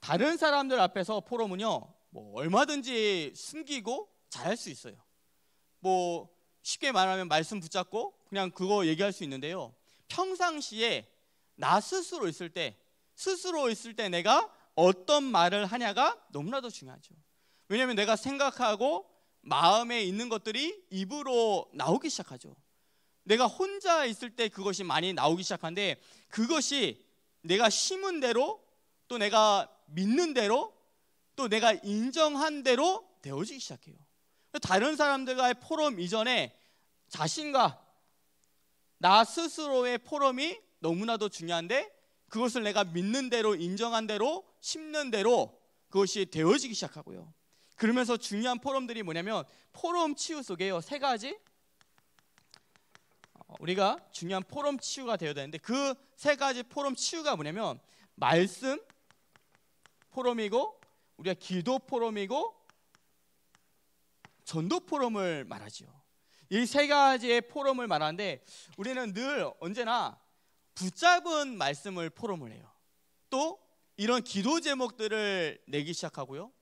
[SPEAKER 1] 다른 사람들 앞에서 포럼은요, 뭐 얼마든지 숨기고 잘할 수 있어요. 뭐 쉽게 말하면 말씀 붙잡고 그냥 그거 얘기할 수 있는데요. 평상시에 나 스스로 있을 때 스스로 있을 때 내가 어떤 말을 하냐가 너무나도 중요하죠. 왜냐하면 내가 생각하고 마음에 있는 것들이 입으로 나오기 시작하죠. 내가 혼자 있을 때 그것이 많이 나오기 시작한데 그것이 내가 심은 대로 또 내가 믿는 대로 또 내가 인정한 대로 되어지기 시작해요. 다른 사람들과의 포럼 이전에 자신과 나 스스로의 포럼이 너무나도 중요한데 그것을 내가 믿는 대로 인정한 대로 심는 대로 그것이 되어지기 시작하고요. 그러면서 중요한 포럼들이 뭐냐면 포럼 치유 속에요. 세 가지 어, 우리가 중요한 포럼 치유가 되어야 되는데 그 세 가지 포럼 치유가 뭐냐면 말씀 포럼이고 우리가 기도 포럼이고 전도 포럼을 말하지요. 이세 가지의 포럼을 말하는데 우리는 늘 언제나 붙잡은 말씀을 포럼을 해요. 또 이런 기도 제목들을 내기 시작하고요.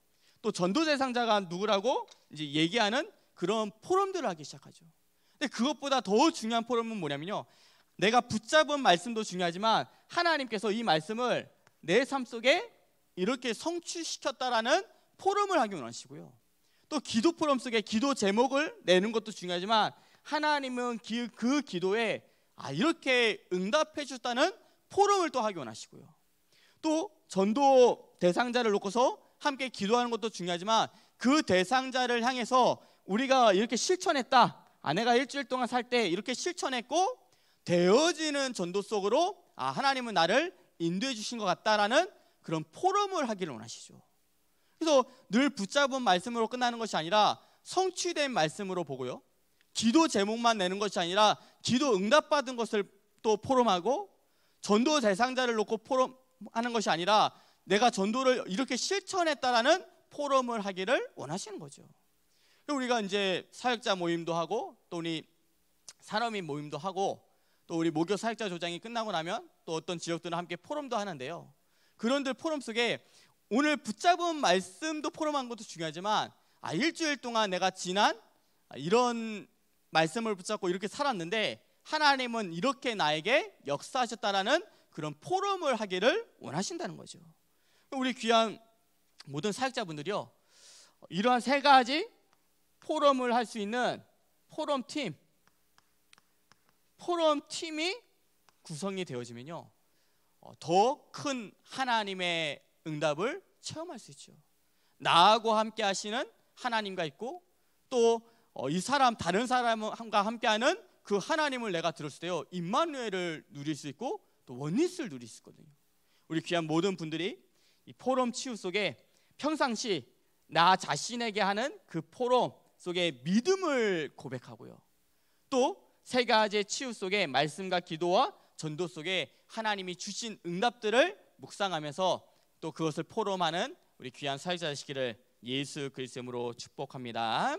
[SPEAKER 1] 또 전도 대상자가 누구라고 이제 얘기하는 그런 포럼들을 하기 시작하죠. 근데 그것보다 더 중요한 포럼은 뭐냐면요. 내가 붙잡은 말씀도 중요하지만 하나님께서 이 말씀을 내 삶 속에 이렇게 성취시켰다라는 포럼을 하기 원하시고요. 또 기도 포럼 속에 기도 제목을 내는 것도 중요하지만 하나님은 그 기도에 아 이렇게 응답해 주셨다는 포럼을 또 하기 원하시고요. 또 전도 대상자를 놓고서 함께 기도하는 것도 중요하지만 그 대상자를 향해서 우리가 이렇게 실천했다. 아내가 일주일 동안 살 때 이렇게 실천했고 되어지는 전도 속으로 아 하나님은 나를 인도해 주신 것 같다라는 그런 포럼을 하기를 원하시죠. 그래서 늘 붙잡은 말씀으로 끝나는 것이 아니라 성취된 말씀으로 보고요. 기도 제목만 내는 것이 아니라 기도 응답받은 것을 또 포럼하고 전도 대상자를 놓고 포럼하는 것이 아니라 내가 전도를 이렇게 실천했다라는 포럼을 하기를 원하시는 거죠. 우리가 이제 사역자 모임도 하고 또 우리 산인 모임도 하고 또 우리 모교 사역자 조장이 끝나고 나면 또 어떤 지역들은 함께 포럼도 하는데요. 그런들 포럼 속에 오늘 붙잡은 말씀도 포럼한 것도 중요하지만 아 일주일 동안 내가 지난 이런 말씀을 붙잡고 이렇게 살았는데 하나님은 이렇게 나에게 역사하셨다라는 그런 포럼을 하기를 원하신다는 거죠. 우리 귀한 모든 사역자분들이요. 이러한 세 가지 포럼을 할 수 있는 포럼 팀, 포럼 팀이 구성이 되어지면요. 어, 더큰 하나님의 응답을 체험할 수 있죠. 나하고 함께 하시는 하나님과 있고 또이 어, 사람 다른 사람과 함께하는 그 하나님을 내가 들었을 때요 임마누엘을 누릴 수 있고 또 원리스를 누릴 수 있거든요. 우리 귀한 모든 분들이 이 포럼 치유 속에 평상시 나 자신에게 하는 그 포럼 속에 믿음을 고백하고요. 또 세 가지의 치유 속에 말씀과 기도와 전도 속에 하나님이 주신 응답들을 묵상하면서 또 그것을 포럼하는 우리 귀한 사회자 시기를 예수 그리스도 이름으로 축복합니다.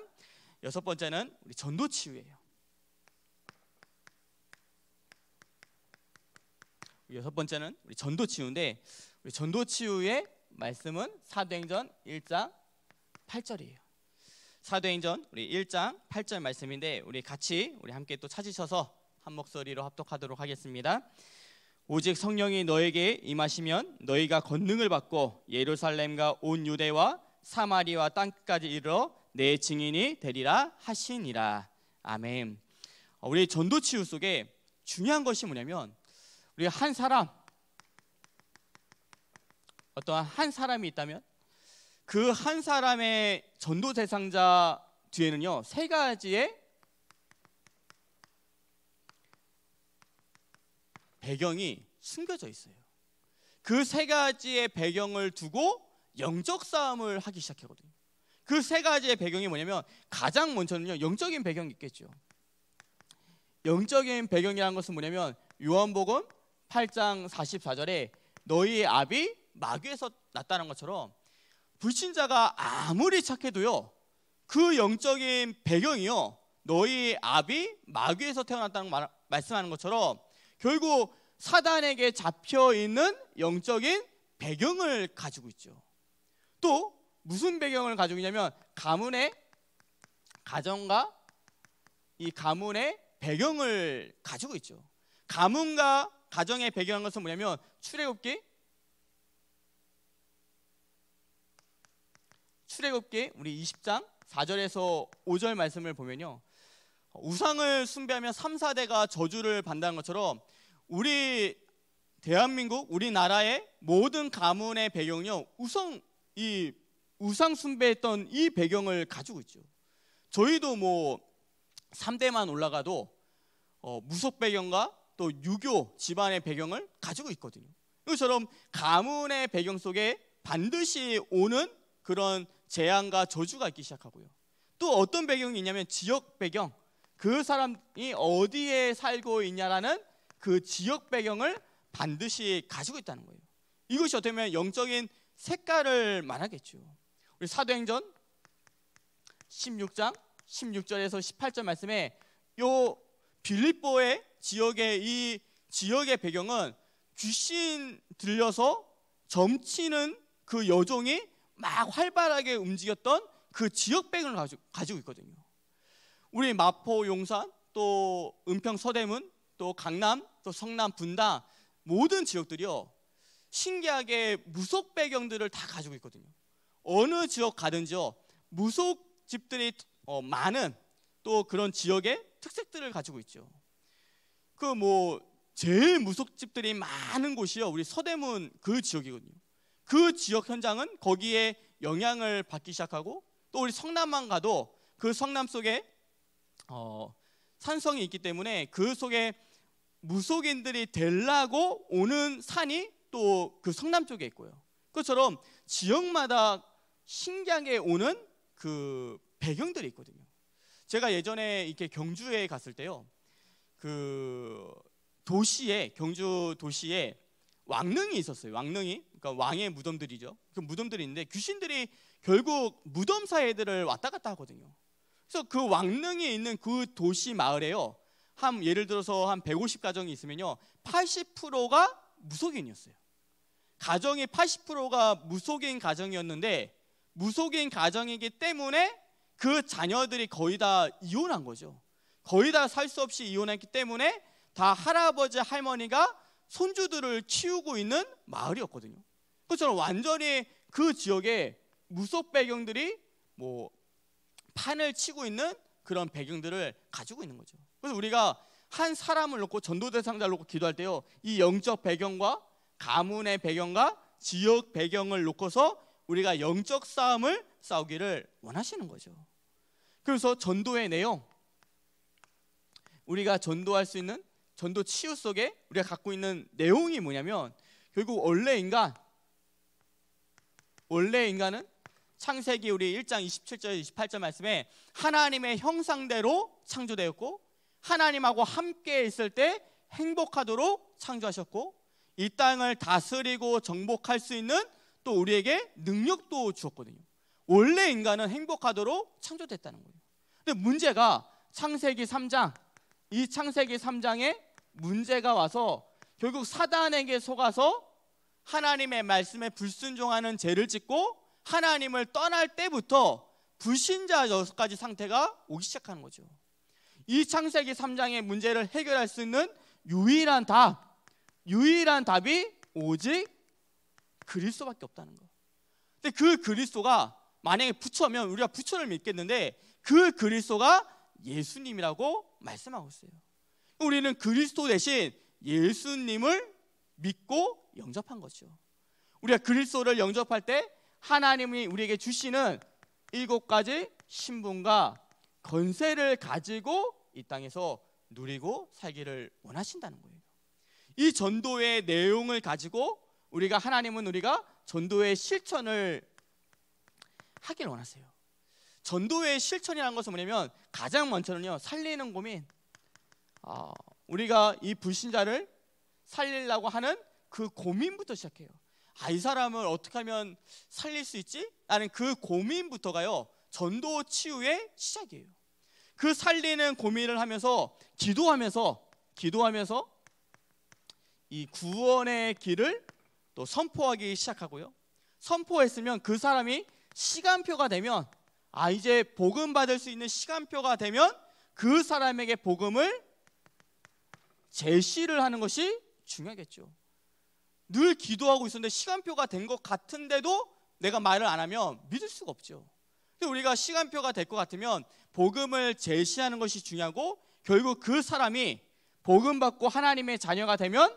[SPEAKER 1] 여섯 번째는 우리 전도 치유예요. 여섯 번째는 우리 전도 치유인데 우리 전도 치유의 말씀은 사도행전 1장 8절이에요. 사도행전 우리 1장 8절 말씀인데 우리 같이 우리 함께 또 찾으셔서 한 목소리로 합독하도록 하겠습니다. 오직 성령이 너에게 임하시면 너희가 권능을 받고 예루살렘과 온 유대와 사마리와 땅까지 이르러 내 증인이 되리라 하시니라. 아멘. 어, 우리 전도 치유 속에 중요한 것이 뭐냐면 우리 한 사람 어떠한 한 사람이 있다면 그 한 사람의 전도 대상자 뒤에는요 세 가지의 배경이 숨겨져 있어요. 그 세 가지의 배경을 두고 영적 싸움을 하기 시작하거든요. 그 세 가지의 배경이 뭐냐면 가장 먼저는요 영적인 배경이 있겠죠. 영적인 배경이라는 것은 뭐냐면 요한복음 8장 44절에 너희의 아비 마귀에서 났다는 것처럼 불신자가 아무리 착해도요 그 영적인 배경이요 너희 아비 마귀에서 태어났다는 말, 말씀하는 것처럼 결국 사단에게 잡혀 있는 영적인 배경을 가지고 있죠. 또 무슨 배경을 가지고 있냐면 가문의 가정과 이 가문의 배경을 가지고 있죠. 가문과 가정의 배경한 것은 뭐냐면 출애굽기 출애굽기 우리 20장 4절에서 5절 말씀을 보면요. 우상을 숭배하면 3, 4대가 저주를 받는 것처럼 우리 대한민국 우리나라의 모든 가문의 배경요 우상 이 우상 숭배했던 이 배경을 가지고 있죠. 저희도 뭐 3대만 올라가도 어, 무속 배경과 또 유교 집안의 배경을 가지고 있거든요. 이처럼 가문의 배경 속에 반드시 오는 그런 재앙과 저주가 있기 시작하고요. 또 어떤 배경이 있냐면 지역 배경, 그 사람이 어디에 살고 있냐라는 그 지역 배경을 반드시 가지고 있다는 거예요. 이것이 어떻게 보면 영적인 색깔을 말하겠죠. 우리 사도행전 16장 16절에서 18절 말씀에 요 빌립보의 지역의 이 지역의 배경은 귀신 들려서 점치는 그 여종이 막 활발하게 움직였던 그 지역 배경을 가지고 있거든요. 우리 마포 용산 또 은평 서대문 또 강남 또 성남 분당 모든 지역들이요 신기하게 무속 배경들을 다 가지고 있거든요. 어느 지역 가든지요 무속 집들이 어, 많은 또 그런 지역의 특색들을 가지고 있죠. 그 뭐 제일 무속 집들이 많은 곳이요 우리 서대문 그 지역이거든요. 그 지역 현장은 거기에 영향을 받기 시작하고 또 우리 성남만 가도 그 성남 속에 어, 산성이 있기 때문에 그 속에 무속인들이 되려고 오는 산이 또 그 성남 쪽에 있고요. 그처럼 지역마다 신기하게 오는 그 배경들이 있거든요. 제가 예전에 이렇게 경주에 갔을 때요. 그 도시에 경주 도시에 왕릉이 있었어요. 왕릉이 그러니까 왕의 무덤들이죠. 그 무덤들이 있는데 귀신들이 결국 무덤 사이들을 왔다 갔다 하거든요. 그래서 그 왕릉에 있는 그 도시 마을에요. 한 예를 들어서 한150 가정이 있으면요. 80%가 무속인이었어요. 가정의 80%가 무속인 가정이었는데 무속인 가정이기 때문에 그 자녀들이 거의 다 이혼한 거죠. 거의 다 살 수 없이 이혼했기 때문에 다 할아버지 할머니가 손주들을 치우고 있는 마을이었거든요. 그처럼 완전히 그 지역에 무속 배경들이 뭐 판을 치고 있는 그런 배경들을 가지고 있는 거죠. 그래서 우리가 한 사람을 놓고 전도 대상자를 놓고 기도할 때요. 이 영적 배경과 가문의 배경과 지역 배경을 놓고서 우리가 영적 싸움을 싸우기를 원하시는 거죠. 그래서 전도의 내용 우리가 전도할 수 있는 전도 치유 속에 우리가 갖고 있는 내용이 뭐냐면 결국 원래 인간 원래 인간은 창세기 우리 1장 27절 28절 말씀에 하나님의 형상대로 창조되었고 하나님하고 함께 있을 때 행복하도록 창조하셨고 이 땅을 다스리고 정복할 수 있는 또 우리에게 능력도 주었거든요. 원래 인간은 행복하도록 창조됐다는 거예요. 근데 문제가 창세기 3장 이 창세기 3장에 문제가 와서 결국 사단에게 속아서 하나님의 말씀에 불순종하는 죄를 짓고 하나님을 떠날 때부터 불신자여서까지 상태가 오기 시작하는 거죠. 이 창세기 3장의 문제를 해결할 수 있는 유일한 답, 유일한 답이 오직 그리스도밖에 없다는 거. 근데 그 그리스도가 만약에 부처면 우리가 부처를 믿겠는데 그 그리스도가 예수님이라고 말씀하고 있어요. 우리는 그리스도 대신 예수님을 믿고 영접한 거죠. 우리가 그리스도를 영접할 때 하나님이 우리에게 주시는 일곱 가지 신분과 건세를 가지고 이 땅에서 누리고 살기를 원하신다는 거예요. 이 전도의 내용을 가지고 우리가 하나님은 우리가 전도의 실천을 하길 원하세요. 전도의 실천이라는 것은 뭐냐면 가장 먼저는요 살리는 고민. 어, 우리가 이 불신자를 살리려고 하는 그 고민부터 시작해요. 아, 이 사람을 어떻게 하면 살릴 수 있지? 라는 그 고민부터가요. 전도 치유의 시작이에요. 그 살리는 고민을 하면서 기도하면서 기도하면서 이 구원의 길을 또 선포하기 시작하고요. 선포했으면 그 사람이 시간표가 되면 아 이제 복음 받을 수 있는 시간표가 되면 그 사람에게 복음을 제시를 하는 것이 중요하겠죠. 늘 기도하고 있었는데 시간표가 된 것 같은데도 내가 말을 안 하면 믿을 수가 없죠. 우리가 시간표가 될 것 같으면 복음을 제시하는 것이 중요하고 결국 그 사람이 복음 받고 하나님의 자녀가 되면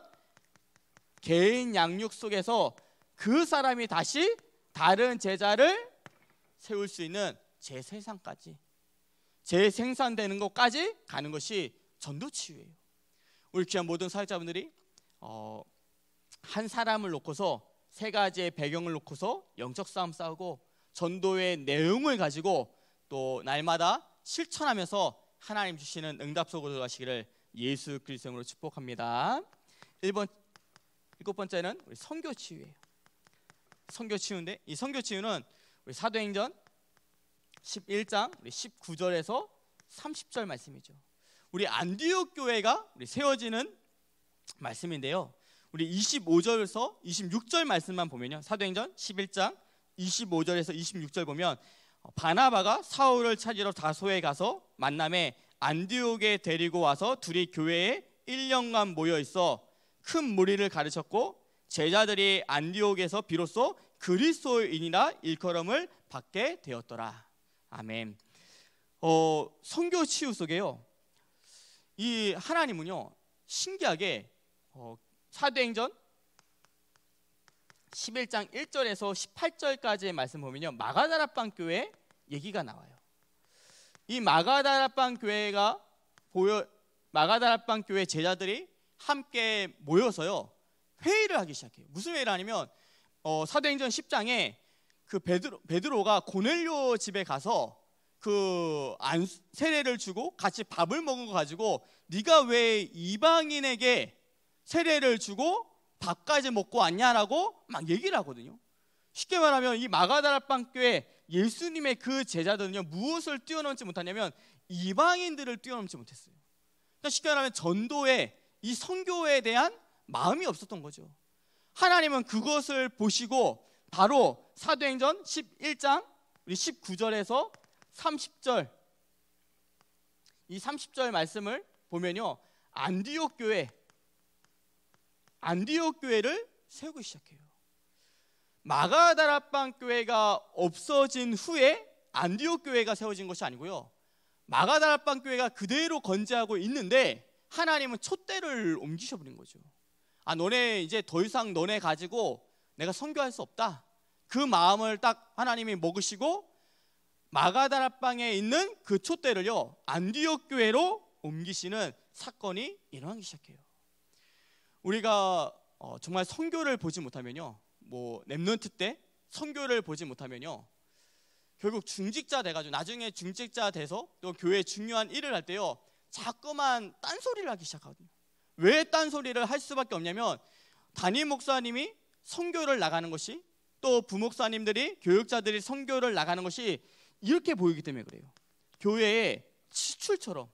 [SPEAKER 1] 개인 양육 속에서 그 사람이 다시 다른 제자를 세울 수 있는 재생산까지 재생산되는 것까지 가는 것이 전도 치유예요. 우리 귀한 모든 사역자분들이 어, 한 사람을 놓고서 세 가지의 배경을 놓고서 영적 싸움 싸우고 전도의 내용을 가지고 또 날마다 실천하면서 하나님 주시는 응답 속으로 가시기를 예수 그리스도 로 축복합니다. 1번 일곱 번째는 우리 성교 치유예요. 성교 치유인데 이 성교 치유는 우리 사도행전 11장 우리 19절에서 30절 말씀이죠. 우리 안디옥 교회가 우리 세워지는 말씀인데요. 우리 25절에서 26절 말씀만 보면요. 사도행전 11장 25절에서 26절 보면 어, 바나바가 사울을 찾으러 다소에 가서 만남에 안디옥에 데리고 와서 둘이 교회에 1년간 모여 있어 큰 무리를 가르쳤고 제자들이 안디옥에서 비로소 그리스도인이라 일컬음을 받게 되었더라. 아멘. 어, 성교 치유 속에요. 이 하나님은요. 신기하게 어, 사도행전 11장 1절에서 18절까지의 말씀 보면요. 마가다라빵 교회 얘기가 나와요. 이 마가다라빵 교회가 보여 마가다라빵 교회 제자들이 함께 모여서요. 회의를 하기 시작해요. 무슨 회의를 하냐면 어, 사도행전 10장에 그 베드로, 베드로가 고넬료 집에 가서 그 안, 세례를 주고 같이 밥을 먹은 거 가지고 네가 왜 이방인에게 세례를 주고 밥까지 먹고 왔냐라고 막 얘기를 하거든요. 쉽게 말하면 이 마가다라빵 교회 예수님의 그 제자들은요 무엇을 뛰어넘지 못하냐면 이방인들을 뛰어넘지 못했어요. 그러니까 쉽게 말하면 전도에 이 선교에 대한 마음이 없었던 거죠. 하나님은 그것을 보시고 바로 사도행전 11장 우리 19절에서 30절 이 30절 말씀을 보면요 안디옥 교회 안디옥 교회를 세우기 시작해요. 마가다라빵 교회가 없어진 후에 안디옥 교회가 세워진 것이 아니고요. 마가다라빵 교회가 그대로 건재하고 있는데 하나님은 촛대를 옮기셔 버린 거죠. 아 너네 이제 더 이상 너네 가지고 내가 선교할 수 없다. 그 마음을 딱 하나님이 먹으시고 마가다라빵에 있는 그 촛대를요 안디옥 교회로 옮기시는 사건이 일어나기 시작해요. 우리가 어, 정말 선교를 보지 못하면요, 뭐렘눈트때 선교를 보지 못하면요, 결국 중직자 돼가지고 나중에 중직자 돼서 또 교회 중요한 일을 할 때요, 자꾸만 딴소리를 하기 시작하거든요. 왜 딴소리를 할 수밖에 없냐면 담임 목사님이 선교를 나가는 것이 또 부목사님들이 교육자들이 선교를 나가는 것이 이렇게 보이기 때문에 그래요. 교회의 지출처럼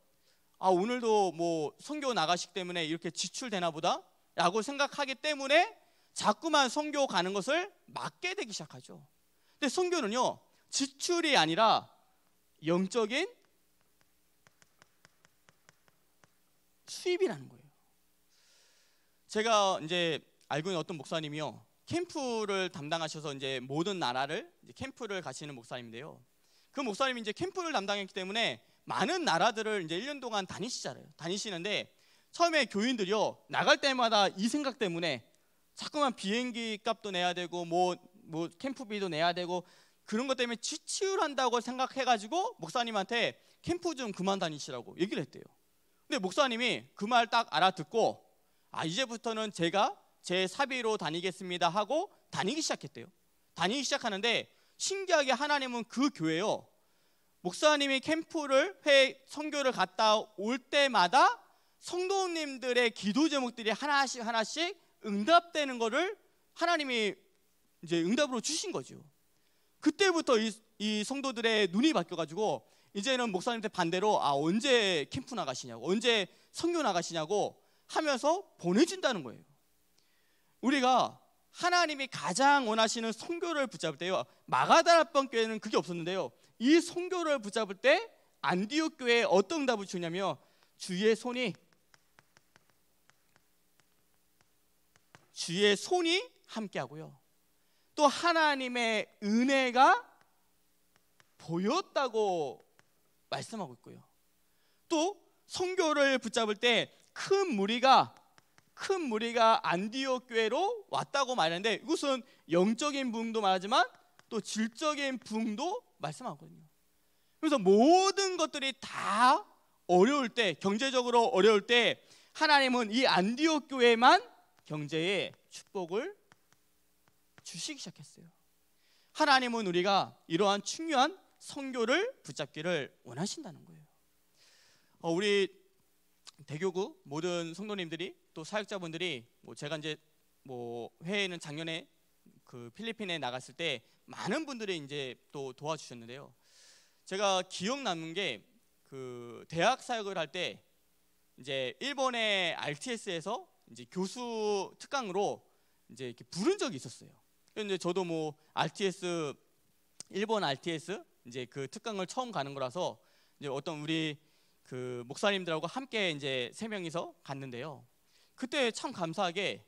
[SPEAKER 1] 아 오늘도 뭐 선교 나가시기 때문에 이렇게 지출되나 보다 라고 생각하기 때문에 자꾸만 성교 가는 것을 막게 되기 시작하죠. 근데 성교는요 지출이 아니라 영적인 수입이라는 거예요. 제가 이제 알고 있는 어떤 목사님이요. 캠프를 담당하셔서 이제 모든 나라를 이제 캠프를 가시는 목사님인데요. 그 목사님이 이제 캠프를 담당했기 때문에 많은 나라들을 이제 1년 동안 다니시잖아요. 다니시는데 처음에 교인들이요 나갈 때마다 이 생각 때문에 자꾸만 비행기 값도 내야 되고 뭐, 뭐 캠프비도 내야 되고 그런 것 때문에 지치울한다고 생각해가지고 목사님한테 캠프 좀 그만 다니시라고 얘기를 했대요. 근데 목사님이 그 말 딱 알아듣고 아 이제부터는 제가 제 사비로 다니겠습니다 하고 다니기 시작했대요. 다니기 시작하는데 신기하게 하나님은 그 교회요 목사님이 캠프를 회 선교를 갔다 올 때마다 성도님들의 기도 제목들이 하나씩 하나씩 응답되는 것을 하나님이 이제 응답으로 주신 거죠. 그때부터 이, 이 성도들의 눈이 바뀌어가지고 이제는 목사님한테 반대로 아 언제 캠프 나가시냐고 언제 성교 나가시냐고 하면서 보내준다는 거예요. 우리가 하나님이 가장 원하시는 성교를 붙잡을 때요. 마가다라방 교회는 그게 없었는데요. 이 성교를 붙잡을 때 안디옥 교회에 어떤 답을 주냐면 주의 손이 주의 손이 함께하고요. 또 하나님의 은혜가 보였다고 말씀하고 있고요. 또 성교를 붙잡을 때 큰 무리가 큰 무리가 안디옥 교회로 왔다고 말하는데 이것은 영적인 부흥도 말하지만 또 질적인 부흥도 말씀하거든요. 그래서 모든 것들이 다 어려울 때 경제적으로 어려울 때 하나님은 이 안디옥 교회만 경제에 축복을 주시기 시작했어요. 하나님은 우리가 이러한 중요한 성교를 붙잡기를 원하신다는 거예요. 어, 우리 대교구 모든 성도님들이 또 사역자분들이 뭐 제가 이제 뭐 회에는 작년에 그 필리핀에 나갔을 때 많은 분들이 이제 또 도와주셨는데요. 제가 기억 남는 게 그 대학 사역을 할 때 이제 일본의 RTS에서 이제 교수 특강으로 이제 이렇게 부른 적이 있었어요. 근데 저도 뭐 RTS 일본 RTS 이제 그 특강을 처음 가는 거라서 이제 어떤 우리 그 목사님들하고 함께 이제 세 명이서 갔는데요. 그때 참 감사하게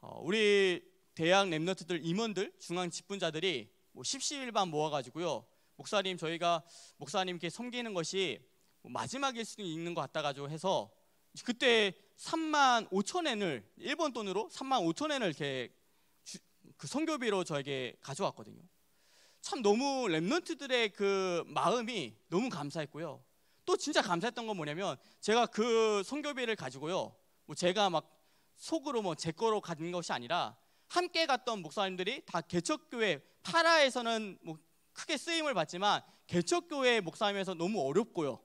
[SPEAKER 1] 어, 우리 대학 랩너트들 임원들 중앙 직분자들이 뭐 십시일반 모아가지고요. 목사님 저희가 목사님께 섬기는 것이 뭐 마지막일 수도 있는 것 같다 가지고 해서 그때 3만 5천 엔을 일본 돈으로 3만 5천 엔을 이렇그 선교비로 저에게 가져왔거든요. 참 너무 랩런트들의 그 마음이 너무 감사했고요. 또 진짜 감사했던 건 뭐냐면 제가 그 선교비를 가지고요. 뭐 제가 막 속으로 뭐 제 거로 가진 것이 아니라 함께 갔던 목사님들이 다 개척교회 파라에서는 뭐 크게 쓰임을 받지만 개척교회 목사님에서 너무 어렵고요.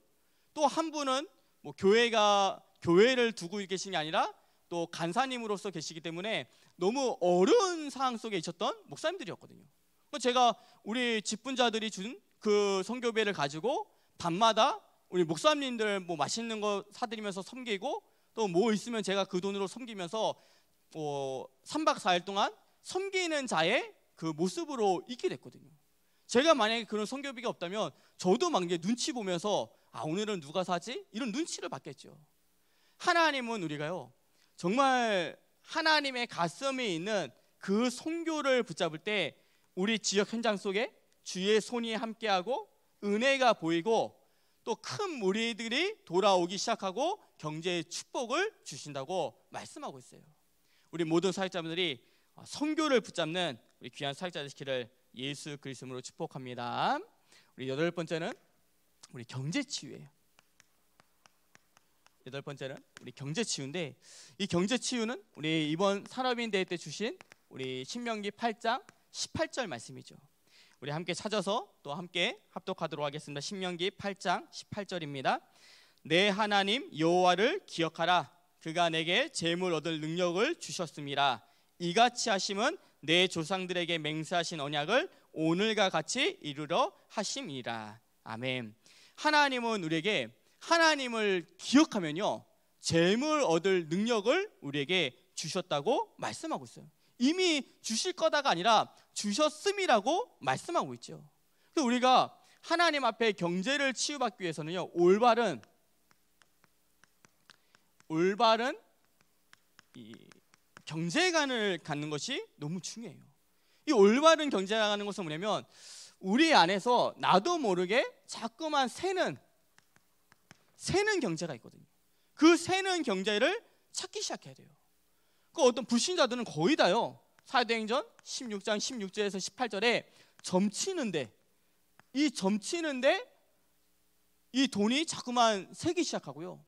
[SPEAKER 1] 또 한 분은 뭐 교회가 교회를 두고 계신 게 아니라 또 간사님으로서 계시기 때문에 너무 어려운 상황 속에 있었던 목사님들이었거든요. 뭐 제가 우리 직분자들이 준 그 성교배를 가지고 밤마다 우리 목사님들 뭐 맛있는 거 사드리면서 섬기고 또 뭐 있으면 제가 그 돈으로 섬기면서 어, 3박 4일 동안 섬기는 자의 그 모습으로 있게 됐거든요. 제가 만약에 그런 성교비가 없다면 저도 막 이제 눈치 보면서 아 오늘은 누가 사지 이런 눈치를 받겠죠. 하나님은 우리가요 정말 하나님의 가슴에 있는 그 손교를 붙잡을 때 우리 지역 현장 속에 주의 손이 함께하고 은혜가 보이고 또 큰 무리들이 돌아오기 시작하고 경제의 축복을 주신다고 말씀하고 있어요. 우리 모든 사역자분들이 어, 선교를 붙잡는 우리 귀한 사역자 되시기를 예수 그리스도로 축복합니다. 우리 여덟 번째는 우리 경제 치유예요. 여덟 번째는 우리 경제 치유인데 이 경제 치유는 우리 이번 산업인 대회 때 주신 우리 신명기 8장 18절 말씀이죠. 우리 함께 찾아서 또 함께 합독하도록 하겠습니다. 신명기 8장 18절입니다. 내 하나님 여호와를 기억하라. 그가 내게 재물 얻을 능력을 주셨습니다. 이같이 하심은 내 조상들에게 맹세하신 언약을 오늘과 같이 이루러 하심이라. 아멘. 하나님은 우리에게 하나님을 기억하면요. 재물 얻을 능력을 우리에게 주셨다고 말씀하고 있어요. 이미 주실 거다가 아니라 주셨음이라고 말씀하고 있죠. 그래서 우리가 하나님 앞에 경제를 치유받기 위해서는요. 올바른 올바른 경제관을 갖는 것이 너무 중요해요. 이 올바른 경제라는 것은 뭐냐면 우리 안에서 나도 모르게 자꾸만 새는 새는 경제가 있거든요. 그 새는 경제를 찾기 시작해야 돼요. 그 어떤 불신자들은 거의 다요. 사도행전 16장 16절에서 18절에 점치는데 이 점치는데 이 돈이 자꾸만 새기 시작하고요.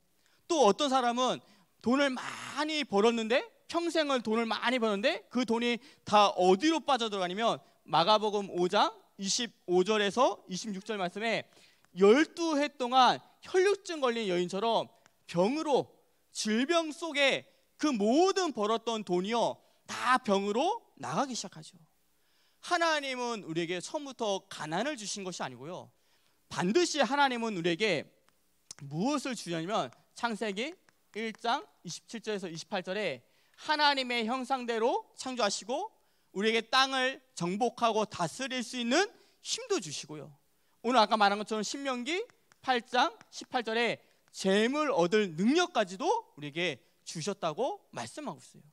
[SPEAKER 1] 또 어떤 사람은 돈을 많이 벌었는데 평생을 돈을 많이 버는데 그 돈이 다 어디로 빠져들어가냐면 마가복음 5장 25절에서 26절 말씀에 12회 동안 혈류증 걸린 여인처럼 병으로 질병 속에 그 모든 벌었던 돈이요 다 병으로 나가기 시작하죠. 하나님은 우리에게 처음부터 가난을 주신 것이 아니고요. 반드시 하나님은 우리에게 무엇을 주냐면 창세기 1장 27절에서 28절에 하나님의 형상대로 창조하시고 우리에게 땅을 정복하고 다스릴 수 있는 힘도 주시고요. 오늘 아까 말한 것처럼 신명기 8장 18절에 재물 얻을 능력까지도 우리에게 주셨다고 말씀하고 있어요.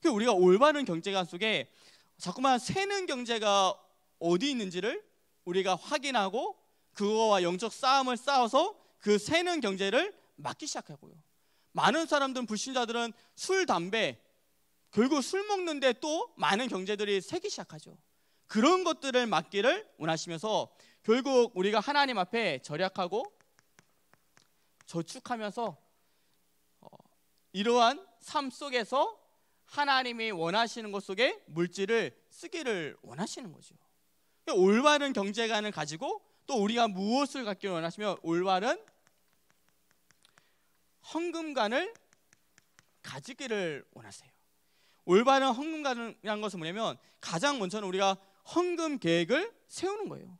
[SPEAKER 1] 그 우리가 올바른 경제관 속에 자꾸만 새는 경제가 어디 있는지를 우리가 확인하고 그거와 영적 싸움을 싸워서 그 새는 경제를 막기 시작하고요. 많은 사람들은 불신자들은 술, 담배 결국 술 먹는데 또 많은 경제들이 새기 시작하죠. 그런 것들을 막기를 원하시면서 결국 우리가 하나님 앞에 절약하고 저축하면서 어, 이러한 삶 속에서 하나님이 원하시는 것 속에 물질을 쓰기를 원하시는 거죠. 그러니까 올바른 경제관을 가지고 또 우리가 무엇을 갖기를 원하시며 올바른 헌금관을 가지기를 원하세요. 올바른 헌금관이라는 것은 뭐냐면 가장 먼저는 우리가 헌금 계획을 세우는 거예요.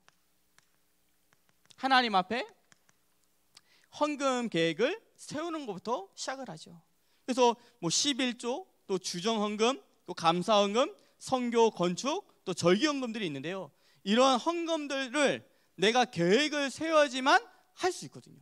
[SPEAKER 1] 하나님 앞에 헌금 계획을 세우는 것부터 시작을 하죠. 그래서 뭐 11조, 또 주정 헌금, 또 감사 헌금, 선교 건축, 또 절기 헌금들이 있는데요. 이러한 헌금들을 내가 계획을 세워야지만 할 수 있거든요.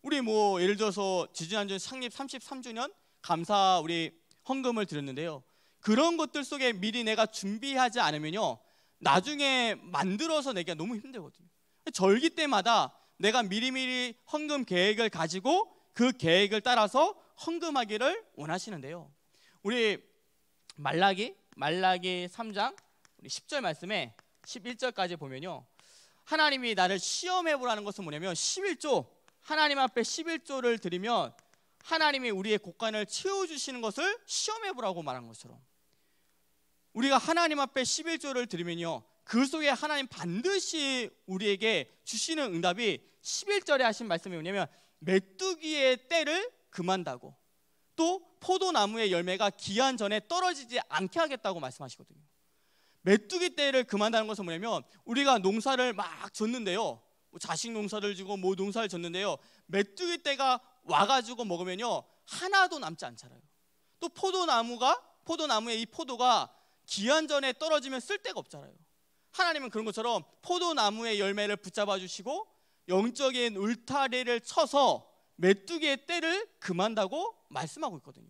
[SPEAKER 1] 우리 뭐 예를 들어서 지지난주 창립 33주년 감사 우리 헌금을 드렸는데요. 그런 것들 속에 미리 내가 준비하지 않으면요. 나중에 만들어서 내기가 너무 힘들거든요. 절기 때마다 내가 미리미리 헌금 계획을 가지고 그 계획을 따라서 헌금하기를 원하시는데요. 우리 말라기 말라기 3장 우리 10절 말씀에 11절까지 보면요. 하나님이 나를 시험해 보라는 것은 뭐냐면 11조 하나님 앞에 11조를 드리면 하나님이 우리의 곡간을 채워 주시는 것을 시험해 보라고 말한 것처럼 우리가 하나님 앞에 11조를 드리면요. 그 속에 하나님 반드시 우리에게 주시는 응답이 11절에 하신 말씀이 뭐냐면 메뚜기의 때를 금한다고 또 포도나무의 열매가 기한 전에 떨어지지 않게 하겠다고 말씀하시거든요. 메뚜기 때를 금한다는 것은 뭐냐면 우리가 농사를 막줬는데요 뭐 자식 농사를 지고 뭐 농사를 줬는데요 메뚜기 때가 와가지고 먹으면요 하나도 남지 않잖아요. 또 포도나무가 포도나무의 이 포도가 기한 전에 떨어지면 쓸 데가 없잖아요. 하나님은 그런 것처럼 포도나무의 열매를 붙잡아 주시고 영적인 울타리를 쳐서 메뚜기의 때를 금한다고 말씀하고 있거든요.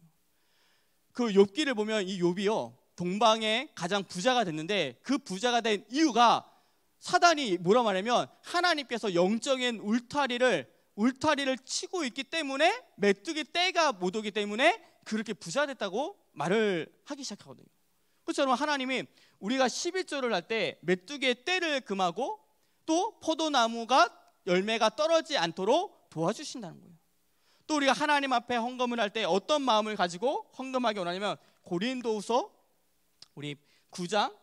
[SPEAKER 1] 그 욥기를 보면 이 욥이요 동방의 가장 부자가 됐는데 그 부자가 된 이유가 사단이 뭐라 말하면 하나님께서 영적인 울타리를 울타리를 치고 있기 때문에 메뚜기 때가 못 오기 때문에 그렇게 부자 됐다고 말을 하기 시작하거든요. 그처럼 그렇죠? 하나님이 우리가 11조를 할때 메뚜기의 때를 금하고 또 포도나무가 열매가 떨어지 않도록 도와주신다는 거예요. 또 우리가 하나님 앞에 헌금을 할 때 어떤 마음을 가지고 헌금하기 원하냐면 고린도후서 우리 9장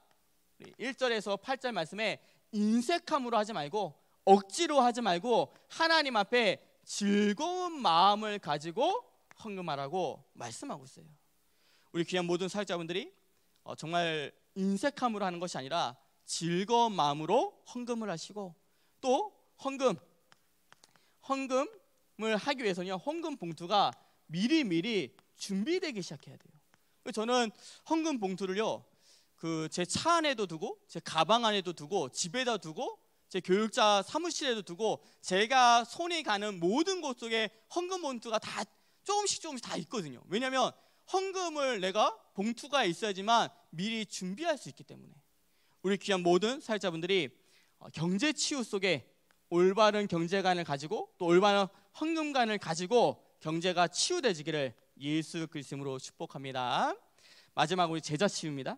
[SPEAKER 1] 1절에서 8절 말씀에 인색함으로 하지 말고 억지로 하지 말고 하나님 앞에 즐거운 마음을 가지고 헌금하라고 말씀하고 있어요. 우리 귀한 모든 사역자분들이 어, 정말 인색함으로 하는 것이 아니라 즐거운 마음으로 헌금을 하시고 또 헌금 헌금을 하기 위해서는 헌금 봉투가 미리미리 준비되기 시작해야 돼요. 저는 헌금 봉투를요. 그 제 차 안에도 두고 제 가방 안에도 두고 집에다 두고 제 교육자 사무실에도 두고 제가 손이 가는 모든 곳 속에 헌금 봉투가 다 조금씩 조금씩 다 있거든요. 왜냐하면 헌금을 내가 봉투가 있어야지만 미리 준비할 수 있기 때문에 우리 귀한 모든 사회자분들이 어, 경제 치유 속에 올바른 경제관을 가지고 또 올바른 헌금관을 가지고 경제가 치유되지기를 예수 그리스도로 축복합니다. 마지막 우리 제자 치유입니다.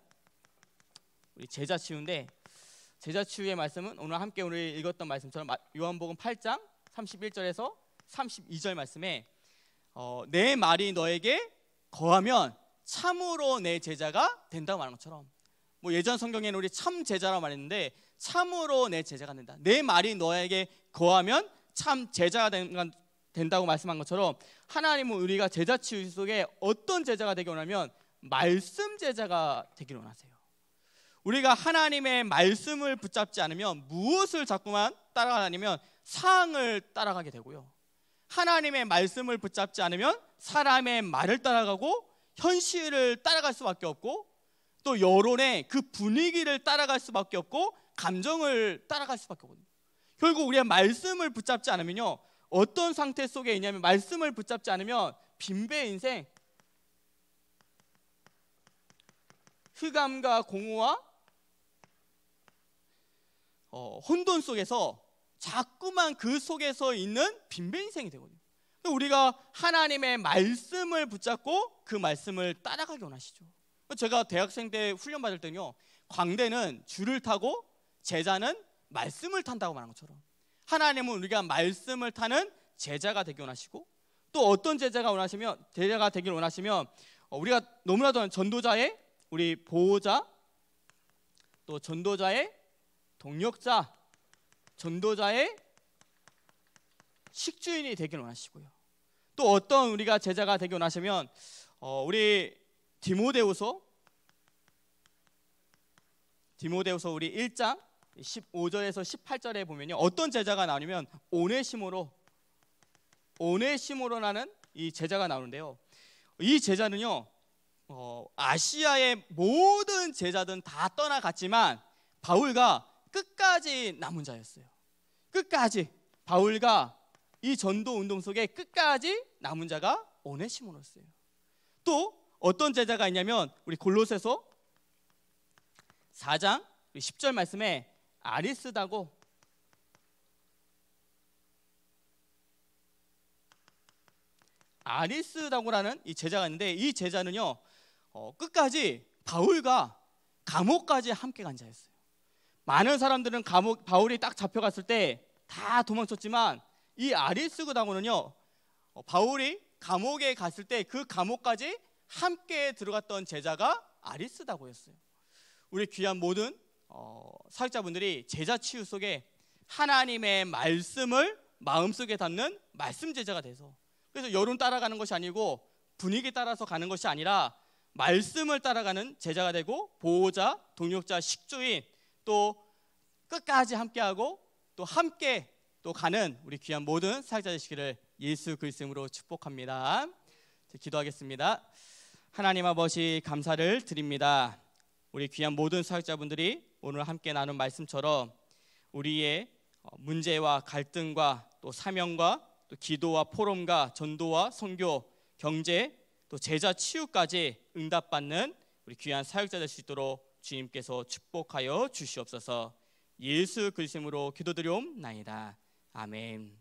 [SPEAKER 1] 우리 제자 치유인데 제자 치유의 말씀은 오늘 함께 우리 읽었던 말씀처럼 요한복음 8장 31절에서 32절 말씀에 어, 내 말이 너에게 거하면 참으로 내 제자가 된다고 말한 것처럼 뭐 예전 성경에는 우리 참 제자라고 말했는데 참으로 내 제자가 된다. 내 말이 너에게 거하면 참 제자가 된다고 말씀한 것처럼 하나님은 우리가 제자 치유 속에 어떤 제자가 되기 원하면 말씀 제자가 되길 원하세요. 우리가 하나님의 말씀을 붙잡지 않으면 무엇을 자꾸만 따라가냐면 상을 따라가게 되고요. 하나님의 말씀을 붙잡지 않으면 사람의 말을 따라가고 현실을 따라갈 수밖에 없고 또 여론의 그 분위기를 따라갈 수밖에 없고 감정을 따라갈 수밖에 없거든요. 결국 우리의 말씀을 붙잡지 않으면요. 어떤 상태 속에 있냐면 말씀을 붙잡지 않으면 빈배 인생 흑암과 공허와 어, 혼돈 속에서 자꾸만 그 속에서 있는 빈배 인생이 되거든요. 우리가 하나님의 말씀을 붙잡고 그 말씀을 따라가기 원하시죠. 제가 대학생 때 훈련 받을 때는요. 광대는 줄을 타고 제자는 말씀을 탄다고 말한 것처럼 하나님은 우리가 말씀을 타는 제자가 되기 원하시고 또 어떤 제자가 원하시면 제자가 되길 원하시면 어, 우리가 너무나도 전도자의 우리 보호자 또 전도자의 동력자 전도자의 식주인이 되길 원하시고요. 또 어떤 우리가 제자가 되길 원하시면 어, 우리 디모데후서 디모데후서 우리 1장 15절에서 18절에 보면요. 어떤 제자가 나오냐면 오네심으로 오네심으로라는 이 제자가 나오는데요. 이 제자는요. 어, 아시아의 모든 제자들은 다 떠나갔지만 바울과 끝까지 남은 자였어요. 끝까지 바울과 이 전도 운동 속에 끝까지 남은 자가 오네시모노스예요. 또 어떤 제자가 있냐면 우리 골로새서 4장 10절 말씀에 아리스다고 아리스다고라는 이 제자가 있는데 이 제자는요 어, 끝까지 바울과 감옥까지 함께 간 자였어요. 많은 사람들은 감옥 바울이 딱 잡혀갔을 때 다 도망쳤지만 이 아리스그 당원은요 어, 바울이 감옥에 갔을 때 그 감옥까지 함께 들어갔던 제자가 아리스다고했어요 우리 귀한 모든 어, 사역자분들이 제자 치유 속에 하나님의 말씀을 마음속에 담는 말씀 제자가 돼서 그래서 여론 따라가는 것이 아니고 분위기 따라서 가는 것이 아니라 말씀을 따라가는 제자가 되고 보호자, 동역자, 식주인 또 끝까지 함께하고 또 함께 또 가는 우리 귀한 모든 사역자 되시기를 예수 그리스도로 축복합니다. 기도하겠습니다. 하나님 아버지 감사를 드립니다. 우리 귀한 모든 사역자분들이 오늘 함께 나눈 말씀처럼 우리의 어, 문제와 갈등과 또 사명과 또 기도와 포럼과 전도와 선교, 경제, 또 제자 치유까지 응답받는 우리 귀한 사역자 될수 있도록 주님께서 축복하여 주시옵소서. 예수 그리스도로 기도드려옵나이다. 아멘.